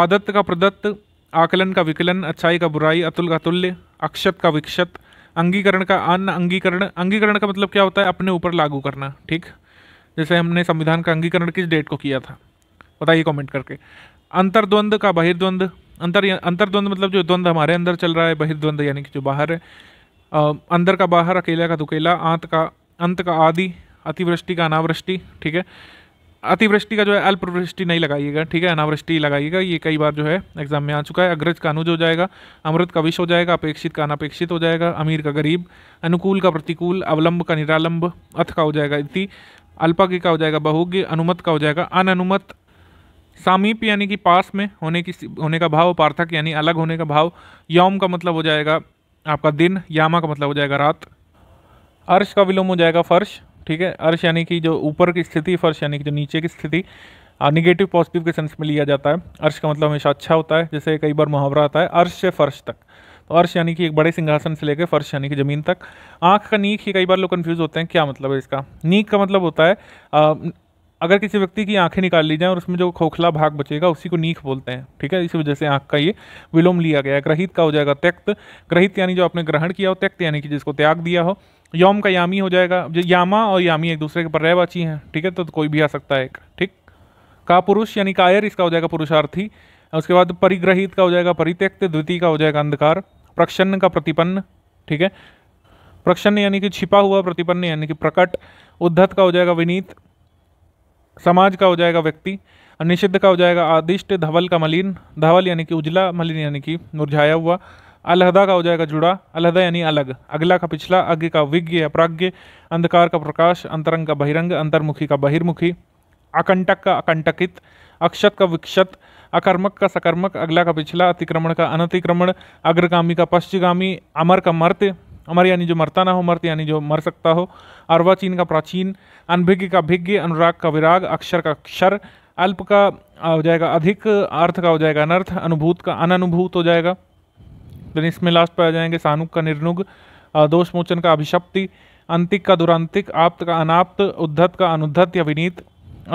आदत्त का प्रदत्त आकलन का विकलन अच्छाई का बुराई अतुल का तुल्य अक्षत का विक्षत अंगीकरण का अन्न अंगीकरण अंगीकरण का मतलब क्या होता है अपने ऊपर लागू करना ठीक जैसे हमने संविधान का अंगीकरण किस डेट को किया था बताइए कमेंट करके अंतर्द्वंद का बहिर्द्वंद अंतर अंतर्द्वंद मतलब जो द्वंद हमारे अंदर चल रहा है बहिर्द्वंद यानी कि जो बाहर है आ, अंदर का बाहर अकेला का दुकेला आंत का अंत का आदि अतिवृष्टि का अनावृष्टि ठीक है अतिवृष्टि का जो है अल्पवृष्टि नहीं लगाइएगा ठीक है अनावृष्टि लगाइएगा ये कई बार जो है एग्जाम में आ चुका है अग्रज का अनुज हो जाएगा अमृत का विष हो जाएगा अपेक्षित का अनापेक्षित हो जाएगा अमीर का गरीब अनुकूल का प्रतिकूल अवलंब का निरालंब अथ का हो जाएगा इति अल्पज्ञ का हो जाएगा बहुज्ञ अनुमत का हो जाएगा अन अनुमत सामीप यानी कि पास में होने की होने का भाव पार्थक यानी अलग होने का भाव यौम का मतलब हो जाएगा आपका दिन यामा का मतलब हो जाएगा रात अर्श का विलोम हो जाएगा फर्श ठीक है अर्श यानी कि जो ऊपर की स्थिति फर्श यानी कि जो नीचे की स्थिति निगेटिव पॉजिटिव के सेंस में लिया जाता है अर्श का मतलब हमेशा अच्छा होता है जैसे कई बार मुहावरा आता है अर्श से फर्श तक तो अर्श यानी कि एक बड़े सिंहासन से लेकर फर्श यानी कि ज़मीन तक आँख का नीक ही कई बार लोग कन्फ्यूज़ होते हैं क्या मतलब है इसका नीक का मतलब होता है अगर किसी व्यक्ति की आंखें निकाल ली जाएं और उसमें जो खोखला भाग बचेगा उसी को नीख बोलते हैं ठीक है इसी वजह से आंख का ये विलोम लिया गया है ग्रहित का हो जाएगा त्यक्त ग्रहित यानी जो आपने ग्रहण किया हो त्यक्त यानी कि जिसको त्याग दिया हो यौम का यामी हो जाएगा जो यामा और यामी एक दूसरे के पर्यायवाची हैं ठीक है तो, तो कोई भी आ सकता है एक ठीक का पुरुष यानी कायर इसका हो जाएगा पुरुषार्थी उसके बाद परिग्रहित का हो जाएगा परित्यक्त द्वितीय का हो जाएगा अंधकार प्रक्षन्न का प्रतिपन्न ठीक है प्रक्षन्न यानी कि छिपा हुआ प्रतिपन्न यानी कि प्रकट उद्धत का हो जाएगा विनीत समाज का हो जाएगा व्यक्ति निषिद्ध का हो जाएगा आदिष्ट धवल का मलिन धवल यानी कि उजला मलिन यानी कि मुरझाया हुआ अलहदा का हो जाएगा जुड़ा अलहदा यानी अलग अगला का पिछला अज्ञ का विज्ञ या प्राज्ञ अंधकार का प्रकाश अंतरंग का बहिरंग अंतर्मुखी का बहिर्मुखी अकंटक का अकंटकित अक्षत का विक्षत अकर्मक का सकर्मक अगला का पिछला अतिक्रमण का अनतिक्रमण अग्रगामी का पश्चिगामी अमर का मर्त्य अमर यानी जो मरता ना हो मर्त यानी जो मर सकता हो अर्वाचीन का प्राचीन अनभिज्ञ का भिज्ञ अनुराग का विराग अक्षर का अक्षर अल्प का हो जाएगा अधिक अर्थ का हो जाएगा अनर्थ अनुभूत का अननुभूत हो जाएगा देन इसमें लास्ट पर आ जाएंगे सानुक का निर्नुग दोषमोचन का अभिशप्ति अंतिक का दुरांतिक आप्त का अनाप्त उद्धत का अनुद्धत या विनीत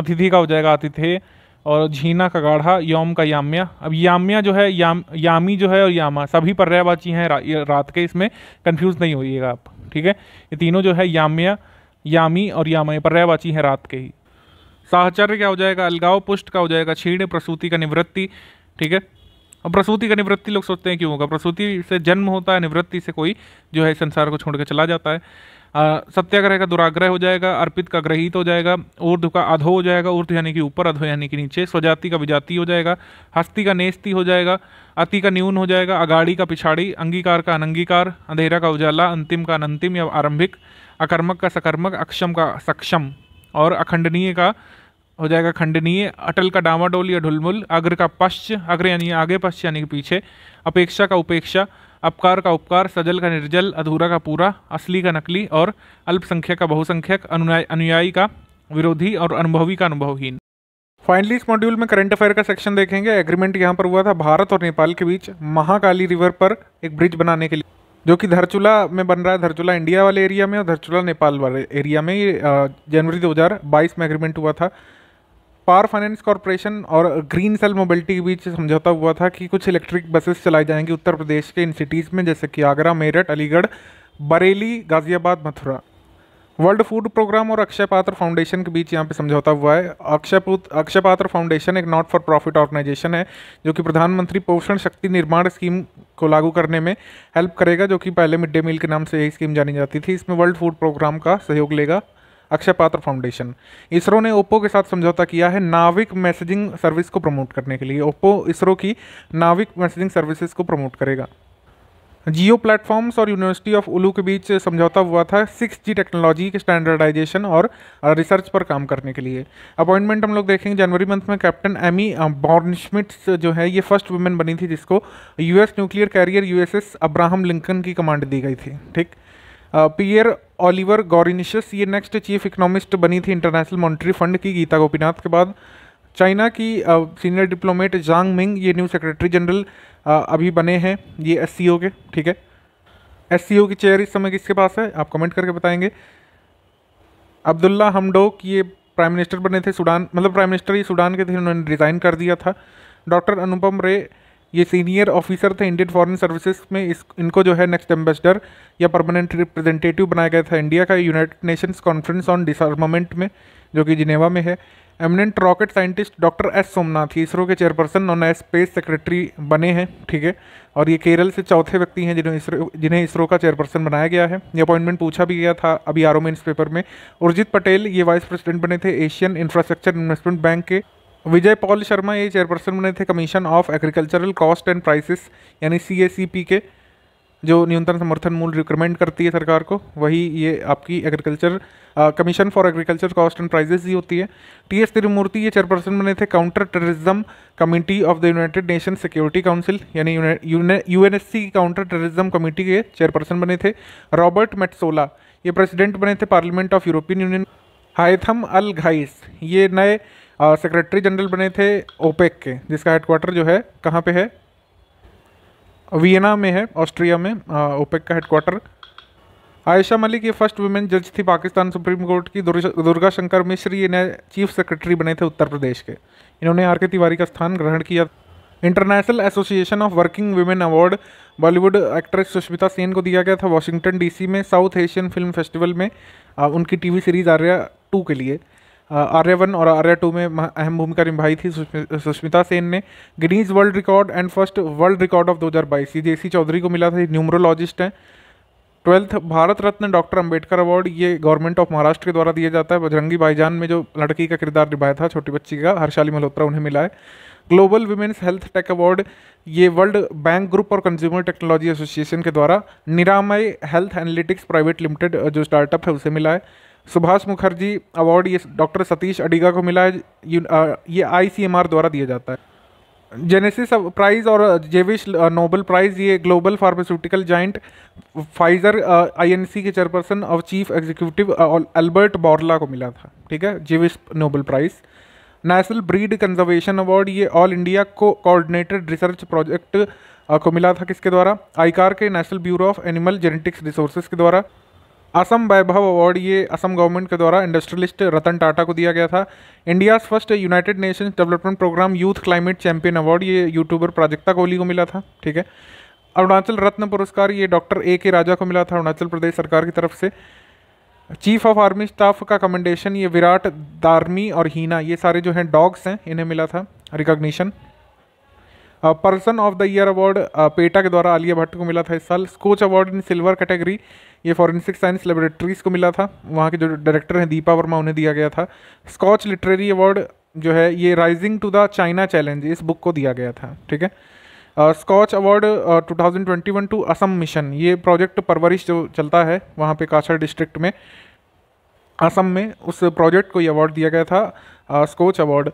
अतिथि का हो जाएगा अतिथेय और झीना का गाढ़ा योम का याम्या अब याम्या जो है याम यामी जो है और यामा सभी पर्यायवाची हैं रा, रात के इसमें कंफ्यूज नहीं होइएगा आप ठीक है ये तीनों जो है याम्या यामी और यामा ये पर्यायवाची हैं रात के ही साहचर्य क्या हो जाएगा अलगाव पुष्ट का हो जाएगा छीण प्रसूति का निवृत्ति ठीक है अब प्रसूति का निवृत्ति लोग सोचते हैं क्यों होगा प्रसूति से जन्म होता है निवृत्ति से कोई जो है संसार को छोड़ के चला जाता है सत्याग्रह का दुराग्रह हो जाएगा अर्पित का ग्रहित हो जाएगा ऊर्ध का अधो हो जाएगा ऊर्ध यानी कि ऊपर अधो यानी कि नीचे स्वजाति का विजाति हो जाएगा हस्ती का नेस्ती हो जाएगा अति का न्यून हो जाएगा अगाड़ी का पिछाड़ी अंगीकार का अनंगीकार अंधेरा का उजाला अंतिम का अनंतिम या आरंभिक अकर्मक का सकर्मक अक्षम का सक्षम और अखंडनीय का हो जाएगा खंडनीय अटल का डामाडोल या ढुलमुल अग्र का पश्च अग्र यानी आगे पश्च यानी कि पीछे अपेक्षा का उपेक्षा अपकार का उपकार सजल का निर्जल अधूरा का पूरा असली का नकली और अल्पसंख्यक का बहुसंख्यक अनुयायी का विरोधी और अनुभवी का अनुभवहीन फाइनली इस मॉड्यूल में करंट अफेयर का सेक्शन देखेंगे एग्रीमेंट यहाँ पर हुआ था भारत और नेपाल के बीच महाकाली रिवर पर एक ब्रिज बनाने के लिए जो कि धरचूला में बन रहा है धरचूला इंडिया वाले एरिया में और धरचूला नेपाल वाले एरिया में ये जनवरी 2022 में एग्रीमेंट हुआ था पावर फाइनेंस कॉरपोरेशन और ग्रीन सेल मोबिलिटी के बीच समझौता हुआ था कि कुछ इलेक्ट्रिक बसेस चलाई जाएंगी उत्तर प्रदेश के इन सिटीज़ में जैसे कि Agra Meerut Aligarh Bareilly Ghaziabad Mathura world food programme और अक्षय पात्र फाउंडेशन के बीच यहाँ पे समझौता हुआ है अक्षय अक्षय पात्र फाउंडेशन एक नॉट फॉर प्रॉफिट ऑर्गेनाइजेशन है जो कि प्रधानमंत्री पोषण शक्ति निर्माण स्कीम को लागू करने में हेल्प करेगा जो कि पहले मिड डे मील के नाम से यही स्कीम जानी जाती थी इसमें वर्ल्ड फूड प्रोग्राम का सहयोग लेगा अक्षय पात्र फाउंडेशन इसरो ने ओप्पो के साथ समझौता किया है नाविक मैसेजिंग सर्विस को प्रमोट करने के लिए ओप्पो इसरो की नाविक मैसेजिंग सर्विसेज को प्रमोट करेगा जियो प्लेटफॉर्म्स और यूनिवर्सिटी ऑफ उलू के बीच समझौता हुआ था सिक्स जी टेक्नोलॉजी के स्टैंडर्डाइजेशन और रिसर्च पर काम करने के लिए अपॉइंटमेंट हम लोग देखेंगे जनवरी मंथ में कैप्टन एमी बॉर्नशमिट्स जो है ये फर्स्ट वुमेन बनी थी जिसको US nuclear carrier USS Abraham Lincoln की कमांड दी गई थी ठीक पियर ओलिवर गोरिनिशस ये नेक्स्ट चीफ इकोनॉमिस्ट बनी थी इंटरनेशनल मॉनिटरी फंड की गीता गोपीनाथ के बाद चाइना की सीनियर डिप्लोमेट जांग मिंग ये न्यू सेक्रेटरी जनरल अभी बने हैं ये एस के ठीक है एस की चेयर इस समय किसके पास है आप कमेंट करके बताएंगे अब्दुल्ला हमडोक ये प्राइम मिनिस्टर बने थे सूडान मतलब प्राइम मिनिस्टर ये सूडान के थे उन्होंने रिज़ाइन कर दिया था डॉक्टर अनुपम रे ये सीनियर ऑफिसर थे इंडियन फॉरेन सर्विसेज में इस इनको जो है नेक्स्ट एम्बेसडर या परमानेंट रिप्रेजेंटेटिव बनाया गया था इंडिया का United Nations conference on disarmament में जो कि जिनेवा में है eminent rocket scientist doctor S Somanath ISRO के चेयरपर्सन और नए स्पेस सेक्रेटरी बने हैं ठीक है और ये केरल से चौथे व्यक्ति हैं जिन्हें इसरो जिन्हें इसरो का चेयरपर्सन बनाया गया है ये अपॉइंटमेंट पूछा भी गया था अभी आरओ में इस पेपर में उर्जित पटेल ये वाइस प्रेसिडेंट बने थे एशियन इंफ्रास्ट्रक्चर इन्वेस्टमेंट बैंक के विजय पॉल शर्मा ये चेयरपर्सन बने थे commission of agricultural cost and prices यानी सी के जो न्यूनतम समर्थन मूल्य रिकमेंड करती है सरकार को वही ये आपकी agriculture commission for agriculture cost and prices ही होती है टी एस तिरुमूर्ति ये चेयरपर्सन बने थे counter terrorism committee of the United Nation security council यानी यू एन एस सी की काउंटर टेररिज्म कमेटी के चेयरपर्सन बने थे रॉबर्ट मेटसोला ये प्रेसिडेंट बने थे parliament of European Union Haitham al Ghais ये नए सेक्रेटरी जनरल बने थे ओपेक के जिसका हेडक्वार्टर जो है कहाँ पे है वियना में है ऑस्ट्रिया में ओपेक का हेडक्वार्टर आयशा मलिक ये फर्स्ट वुमेन जज थी पाकिस्तान सुप्रीम कोर्ट की दुर्गा शंकर मिश्र ये नए चीफ सेक्रेटरी बने थे उत्तर प्रदेश के इन्होंने आर के तिवारी का स्थान ग्रहण किया international association of working women award Bollywood actress Sushmita Sen को दिया गया था वॉशिंगटन डीसी में साउथ एशियन फिल्म फेस्टिवल में आ, उनकी टीवी सीरीज़ आर्या टू के लिए आर्या वन और आर्या टू में अहम भूमिका निभाई थी सुष्मिता सेन ने Guinness world record and first world record of 2022 ये सी चौधरी को मिला था न्यूमरोलॉजिस्ट हैं twelfth Bharat Ratna doctor Ambedkar award ये गवर्नमेंट ऑफ महाराष्ट्र के द्वारा दिया जाता है बजरंगी भाईजान में जो लड़की का किरदार निभाया था छोटी बच्ची का हर्षाली मल्होत्रा उन्हें मिला है global women's health tech award ये वर्ल्ड बैंक ग्रुप और कंज्यूमर टेक्नोलॉजी एसोसिएशन के द्वारा Niramai health analytics private limited जो स्टार्टअप है उसे मिला है सुभाष मुखर्जी अवार्ड ये डॉक्टर सतीश अडिगा को मिला है ये आई द्वारा दिया जाता है जेनेसिस प्राइज़ और जेविश नोबल प्राइज़ ये global pharmaceutical giant Pfizer INC के चेयरपर्सन और चीफ एग्जीक्यूटिव अल्बर्ट बॉर्ला को मिला था ठीक है Jewish Nobel prize national breed conservation award ये ऑल इंडिया को कोऑर्डिनेटेड रिसर्च प्रोजेक्ट को मिला था किसके द्वारा आईकार के national bureau of animal genetics resources के द्वारा असम वैभव अवार्ड ये असम गवर्नमेंट के द्वारा इंडस्ट्रियलिस्ट रतन टाटा को दिया गया था India's first united nations development programme youth climate champion award ये यूट्यूबर प्राजक्ता कोहली को मिला था ठीक है अरुणाचल रत्न पुरस्कार ये डॉक्टर ए के राजा को मिला था अरुणाचल प्रदेश सरकार की तरफ से चीफ ऑफ आर्मी स्टाफ का कमेंडेशन ये विराट दार्मी और हीना ये सारे जो हैं डॉग्स हैं इन्हें मिला था recognition person of the year award PETA के द्वारा आलिया भट्ट को मिला था इस साल Skoch award in silver category ये फॉरेंसिक साइंस लेबोरेटरीज को मिला था वहाँ के जो डायरेक्टर हैं दीपा वर्मा उन्हें दिया गया था स्कॉच लिटरेरी अवार्ड जो है ये rising to the China challenge इस बुक को दिया गया था ठीक है Skoch award 2021 to Assam mission ये प्रोजेक्ट परवरिश जो चलता है वहाँ पे काछर डिस्ट्रिक्ट में असम में उस प्रोजेक्ट को ये अवार्ड दिया गया था स्कॉच अवार्ड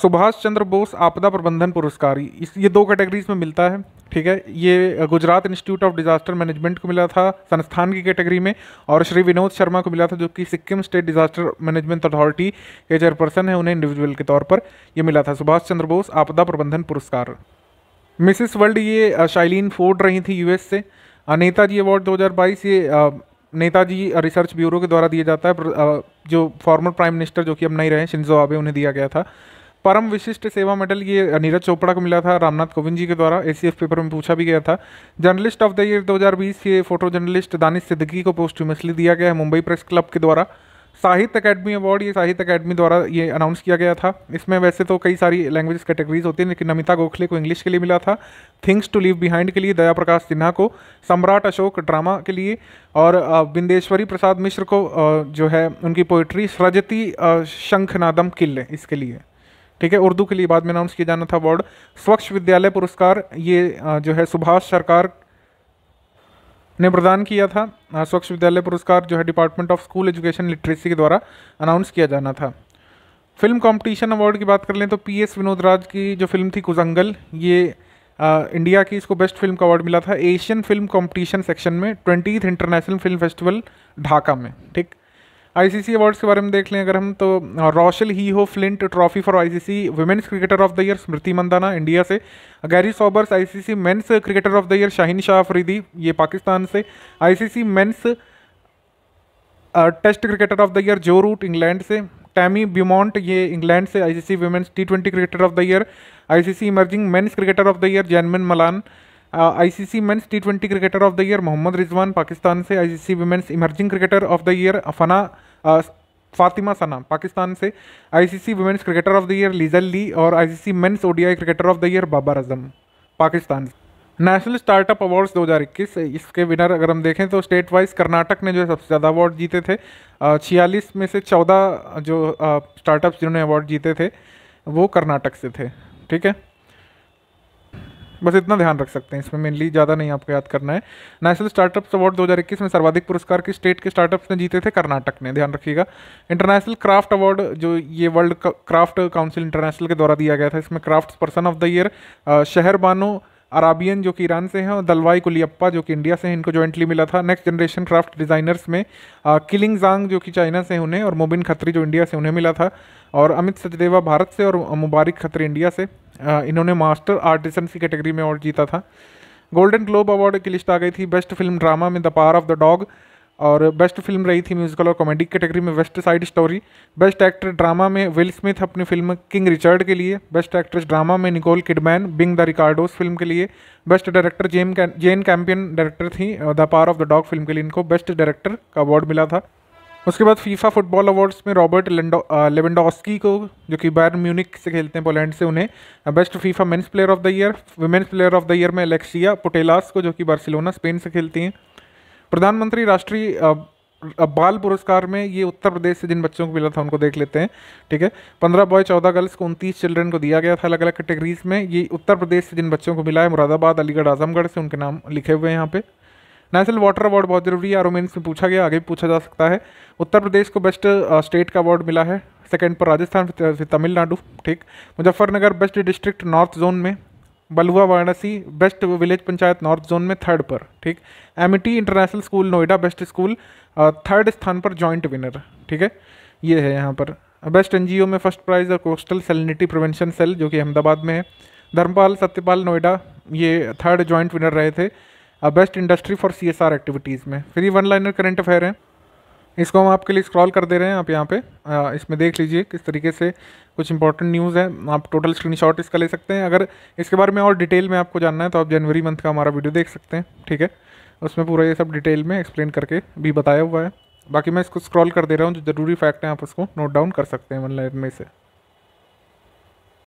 सुभाष चंद्र बोस आपदा प्रबंधन पुरस्कार इस ये दो कैटेगरीज में मिलता है ठीक है ये Gujarat institute of disaster management को मिला था संस्थान की कैटेगरी में और श्री विनोद शर्मा को मिला था जो कि Sikkim state disaster management authority के चेयरपर्सन है उन्हें इंडिविजुअल के तौर पर ये मिला था सुभाष चंद्र बोस आपदा प्रबंधन पुरस्कार मिसिस वर्ल्ड ये शाइलिन फोर्ड रही थी यूएस से नेताजी अवार्ड 2022 ये नेताजी रिसर्च ब्यूरो के द्वारा दिया जाता है जो फॉर्मर प्राइम मिनिस्टर जो कि अब नहीं रहे शिंजो आबे उन्हें दिया गया था परम विशिष्ट सेवा मेडल ये नीरज चोपड़ा को मिला था रामनाथ कोविंद जी के द्वारा ए पेपर में पूछा भी गया था जर्नलिस्ट ऑफ द ईयर 2020 ये फोटो जर्नलिस्ट दानिश सिद्दकी को पोस्ट्यूमसली दिया गया है मुंबई प्रेस क्लब के द्वारा साहित्य अकेडमी अवार्ड ये साहित्य अकेडमी द्वारा ये अनाउंस किया गया था इसमें वैसे तो कई सारी लैंग्वेज कैटेगरीज होती हैं लेकिन नमिता गोखले को इंग्लिश के लिए मिला था थिंग्स टू लिव बिहाइंड के लिए दया प्रकाश सिन्हा को सम्राट अशोक ड्रामा के लिए और बिंदेश्वरी प्रसाद मिश्र को जो है उनकी पोइट्री सृजती शंखनादम किल्ले इसके लिए ठीक है उर्दू के लिए बाद में अनाउंस किया जाना था अवार्ड स्वच्छ विद्यालय पुरस्कार ये जो है सुभाष सरकार ने प्रदान किया था स्वच्छ विद्यालय पुरस्कार जो है department of school education literacy के द्वारा अनाउंस किया जाना था फिल्म कंपटीशन अवार्ड की बात कर लें तो पी एस विनोद राज की जो फिल्म थी कुजंगल ये आ, इंडिया की इसको बेस्ट फिल्म का अवार्ड मिला था एशियन फिल्म कंपटीशन सेक्शन में twenty international film festival Dhaka में ठीक आईसीसी अवार्ड्स के बारे में देख लें अगर हम तो Rachael Heyhoe Flint trophy for ICC women's cricketer of the year Smriti Mandhana India से Garry Sobers ICC men's cricketer of the year Shaheen Shah Afridi ये पाकिस्तान से ICC men's test cricketer of the year Joe Root England से टैमी ब्यूमॉन्ट ये इंग्लैंड से ICC women's T twenty cricketer of the year ICC emerging men's cricketer of the year Janneman Malan ICC men's T twenty cricketer of the year Mohammad Rizwan Pakistan से ICC women's emerging cricketer of the year फना फातिमा सना पाकिस्तान से ICC women's cricketer of the year Lizelle Lee और ICC men's ODI cricketer of the year Babar Azam Pakistan national startup awards 2021 इसके विनर अगर हम देखें तो स्टेट वाइज कर्नाटक ने जो है सबसे ज़्यादा अवार्ड जीते थे छियालीस में से चौदह जो स्टार्टअप्स जिन्होंने अवार्ड जीते थे वो कर्नाटक से थे ठीक है बस इतना ध्यान रख सकते हैं इसमें मेनली ज़्यादा नहीं आपको याद करना है नेशनल स्टार्टअप्स अवार्ड 2021 में सर्वाधिक पुरस्कार की स्टेट के स्टार्टअप्स ने जीते थे कर्नाटक ने ध्यान रखिएगा इंटरनेशनल क्राफ्ट अवार्ड जो ये वर्ल्ड क्राफ्ट काउंसिल इंटरनेशनल के द्वारा दिया गया था इसमें craft person of the year Shahar Bano Arabian जो कि ईरान से हैं और दलवाई कुलियप्पा जो कि इंडिया से हैं इनको जॉइंटली मिला था नेक्स्ट जनरेशन क्राफ्ट डिज़ाइनर्स में किलिंग जांग जो कि चाइना से उन्हें और मोबिन खत्री जो इंडिया से उन्हें मिला था और अमित सचदेवा भारत से और मुबारक खत्री इंडिया से आ, इन्होंने मास्टर आर्टिसन की कैटेगरी में अवार्ड जीता था गोल्डन ग्लोब अवार्ड की लिस्ट आ गई थी बेस्ट फिल्म ड्रामा में the power of the dog और बेस्ट फिल्म रही थी म्यूजिकल और कॉमेडी कैटेगरी में West Side Story best actor drama में विल स्मिथ अपनी फिल्म किंग रिचर्ड के लिए बेस्ट एक्ट्रेस ड्रामा में Nicole Kidman being the Ricardos film के लिए बेस्ट डायरेक्टर जेम जेन कैम्पियन डायरेक्टर थी the power of the dog film के लिए इनको बेस्ट डायरेक्टर का अवार्ड मिला था उसके बाद फीफा फुटबॉल अवार्ड्स में रॉबर्ट लेवेंडोस्की को जो कि बैर म्यूनिक से खेलते हैं पोलैंड से उन्हें best FIFA men's player of the year women's player of the year में एलेक्सिया पोटेलास को जो कि बार्सिलोना स्पेन से खेलती हैं प्रधानमंत्री राष्ट्रीय बाल पुरस्कार में ये उत्तर प्रदेश से जिन बच्चों को मिला था उनको देख लेते हैं ठीक है पंद्रह बॉय चौदह गर्ल्स को उनतीस चिल्ड्रन को दिया गया था अलग अलग कैटेगरीज में ये उत्तर प्रदेश से जिन बच्चों को मिला है मुरादाबाद अलीगढ़ आजमगढ़ से उनके नाम लिखे हुए हैं यहाँ पे नेशनल वाटर अवार्ड बहुत जरूरी है आरोमेंस में पूछा गया आगे भी पूछा जा सकता है उत्तर प्रदेश को बेस्ट स्टेट का अवार्ड मिला है सेकेंड पर राजस्थान फिर तमिलनाडु ठीक Muzaffarnagar best district north zone में Balua Varanasi best village panchayat north zone में थर्ड पर ठीक M international school Noida best school third स्थान पर जॉइंट विनर ठीक है ये है यहाँ पर बेस्ट एन में फर्स्ट प्राइज और कोस्टल सेलिनिटी प्रिवेंशन सेल जो कि अहमदाबाद में है धर्मपाल सत्यपाल नोएडा ये थर्ड जॉइंट विनर रहे थे best industry for C S R activities में फिर ये वन लाइनर करेंट अफेयर हैं इसको हम आपके लिए स्क्रॉल कर दे रहे हैं आप यहाँ पे इसमें देख लीजिए किस तरीके से कुछ इंपॉर्टेंट न्यूज़ है आप टोटल स्क्रीनशॉट इसका ले सकते हैं अगर इसके बारे में और डिटेल में आपको जानना है तो आप जनवरी मंथ का हमारा वीडियो देख सकते हैं ठीक है उसमें पूरा ये सब डिटेल में एक्सप्लेन करके भी बताया हुआ है बाकी मैं इसको स्क्रॉल कर दे रहा हूँ जो ज़रूरी फैक्ट हैं आप उसको नोट डाउन कर सकते हैं वन लाइन में से